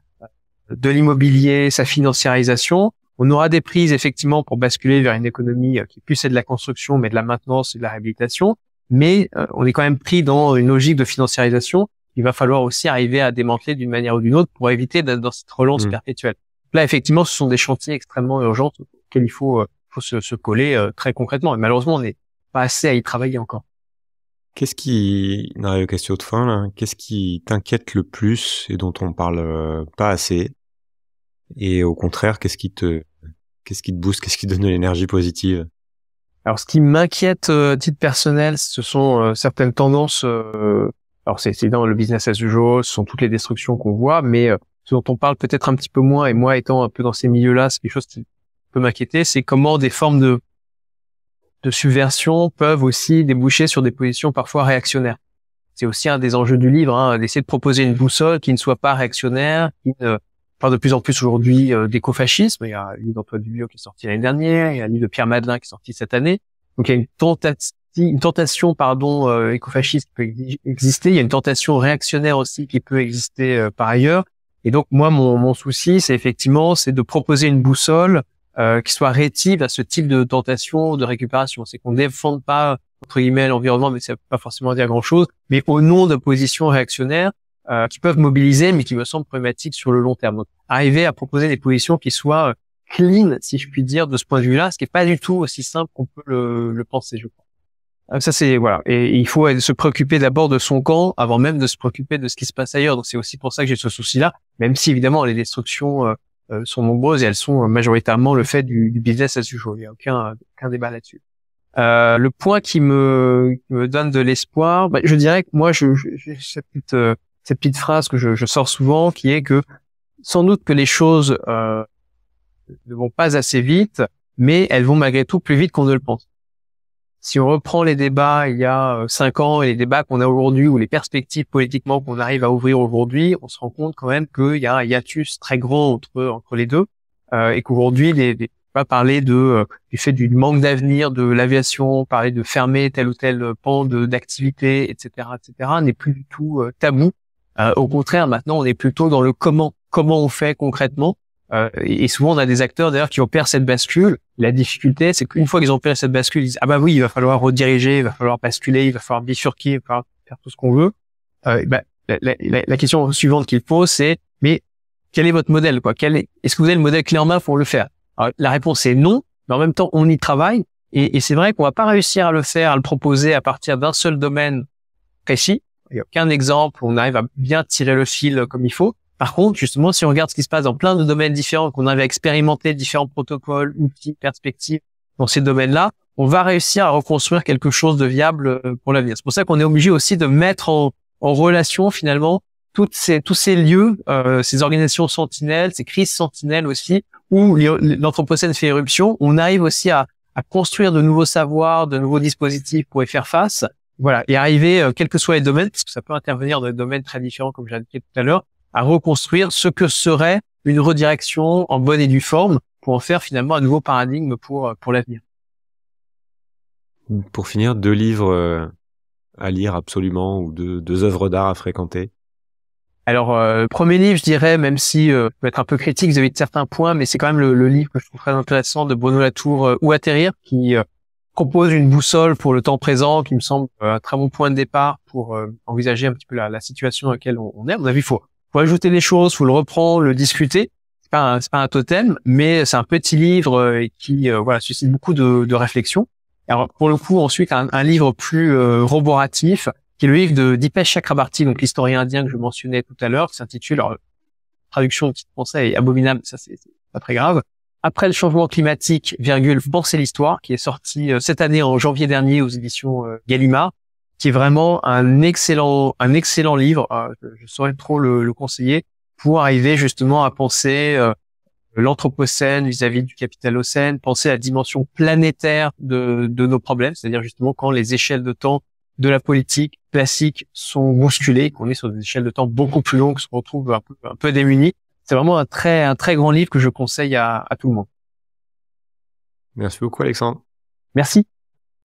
de l'immobilier, sa financiarisation, on aura des prises effectivement pour basculer vers une économie euh, qui plus être de la construction, mais de la maintenance et de la réhabilitation. Mais euh, on est quand même pris dans une logique de financiarisation. Il va falloir aussi arriver à démanteler d'une manière ou d'une autre pour éviter d'être dans cette relance mmh. perpétuelle. Là, effectivement, ce sont des chantiers extrêmement urgents auxquels il faut, euh, faut se, coller très concrètement. Et malheureusement, on n'est pas assez à y travailler encore. Qu'est-ce qui, on questions de fin, là. qu'est-ce qui t'inquiète le plus et dont on parle pas assez Et au contraire, qu'est-ce qui te Qu'est-ce qui te booste Qu'est-ce qui donne de l'énergie positive Alors, ce qui m'inquiète euh, titre personnel, ce sont euh, certaines tendances. Euh, alors, c'est dans le business as usual, ce sont toutes les destructions qu'on voit, mais ce dont on parle peut-être un petit peu moins, et moi étant un peu dans ces milieux-là, c'est quelque chose qui peut m'inquiéter, c'est comment des formes de, de subversion peuvent aussi déboucher sur des positions parfois réactionnaires. C'est aussi un des enjeux du livre, hein, d'essayer de proposer une boussole qui ne soit pas réactionnaire, qui ne parle de plus en plus aujourd'hui euh, d'écofascisme. Il y a un livre d'Antoine Dubio qui est sorti l'année dernière, il y a un de Pierre Madelin qui est sorti cette année. Donc il y a une, une tentation pardon euh, écofasciste qui peut exister, il y a une tentation réactionnaire aussi qui peut exister euh, par ailleurs. Et donc moi mon, mon souci c'est effectivement c'est de proposer une boussole qui soit rétive à ce type de tentation de récupération. C'est qu'on ne défende pas entre guillemets l'environnement, mais ça ne veut pas forcément dire grand-chose, mais au nom de positions réactionnaires, euh, qui peuvent mobiliser, mais qui me semblent problématiques sur le long terme. arriver à proposer des positions qui soient euh, clean, si je puis dire, de ce point de vue-là, ce qui n'est pas du tout aussi simple qu'on peut le, le, penser, je crois. Euh, ça c'est voilà, et il faut se préoccuper d'abord de son camp avant même de se préoccuper de ce qui se passe ailleurs. Donc c'est aussi pour ça que j'ai ce souci-là, même si évidemment les destructions euh, sont nombreuses et elles sont majoritairement le fait du, du business as jour. Il n'y a aucun, aucun débat là-dessus. Euh, le point qui me, me donne de l'espoir, bah, je dirais que moi, je, j'ai cette petite cette petite phrase que je, je, sors souvent, qui est que sans doute que les choses euh, ne vont pas assez vite, mais elles vont malgré tout plus vite qu'on ne le pense. Si on reprend les débats il y a euh, cinq ans et les débats qu'on a aujourd'hui ou les perspectives politiquement qu'on arrive à ouvrir aujourd'hui, on se rend compte quand même qu'il y a un hiatus très grand entre entre les deux euh, et qu'aujourd'hui les, pas parler de euh, du fait du manque d'avenir de l'aviation, parler de fermer tel ou tel pan d'activité, etc., etc., n'est plus du tout tabou euh, au contraire, maintenant, on est plutôt dans le comment. Comment on fait concrètement euh, et souvent, on a des acteurs d'ailleurs qui opèrent cette bascule. La difficulté, c'est qu'une fois qu'ils ont opéré cette bascule, ils disent ah bah oui, il va falloir rediriger, il va falloir basculer, il va falloir bifurquer, il va falloir faire tout ce qu'on veut. Euh, bah, la, la, la, question suivante qu'il faut, c'est mais quel est votre modèle quoi Quel est, est-ce que vous avez le modèle clé en main pour le faire La réponse est non, mais en même temps, on y travaille. Et, et c'est vrai qu'on va pas réussir à le faire, à le proposer à partir d'un seul domaine précis il n'y a aucun exemple on arrive à bien tirer le fil comme il faut. Par contre, justement, si on regarde ce qui se passe dans plein de domaines différents, qu'on avait expérimenté différents protocoles, outils, perspectives dans ces domaines-là, on va réussir à reconstruire quelque chose de viable euh, pour l'avenir. C'est pour ça qu'on est obligé aussi de mettre en, relation finalement tous ces lieux, euh, ces organisations sentinelles, ces crises sentinelles aussi, où l'anthropocène fait éruption. On arrive aussi à, à construire de nouveaux savoirs, de nouveaux dispositifs pour y faire face, voilà, et arriver, euh, quel que soit les domaines, parce que ça peut intervenir dans des domaines très différents, comme j'ai indiqué tout à l'heure, à reconstruire ce que serait une redirection en bonne et due forme pour en faire finalement un nouveau paradigme pour euh, pour l'avenir. Pour finir, deux livres euh, à lire absolument ou deux, deux œuvres d'art à fréquenter. Alors, euh, premier livre, je dirais, même si euh, peut être un peu critique vis-à-vis de certains points, mais c'est quand même le, livre que je trouve très intéressant de Bruno Latour, euh, Où atterrir, qui Compose une boussole pour le temps présent qui me semble euh, un très bon point de départ pour euh, envisager un petit peu la, la situation à laquelle on, on est. vous avez vu, faut, faut ajouter des choses, faut le reprendre, le discuter. C'est pas pas un totem, mais c'est un petit livre euh, qui voilà suscite beaucoup de, de réflexion. Alors pour le coup, ensuite un, un livre plus roboratif qui est le livre de Dipesh Chakrabarti, donc l'historien indien que je mentionnais tout à l'heure, qui s'intitule alors, traduction en français est abominable, ça c'est pas très grave. Après le changement climatique, virgule, pensez l'histoire, qui est sorti euh, cette année en janvier dernier aux éditions euh, Gallimard, qui est vraiment un excellent, un excellent livre. Ah, je saurais trop le, conseiller pour arriver justement à penser euh, l'anthropocène vis-à-vis du capitalocène, penser à la dimension planétaire de, nos problèmes, c'est-à-dire justement quand les échelles de temps de la politique classique sont bousculées, qu'on est sur des échelles de temps beaucoup plus longues, qu'on se retrouve un peu, un peu démunis c'est vraiment un très, un très grand livre que je conseille à, à tout le monde. Merci beaucoup, Alexandre. Merci.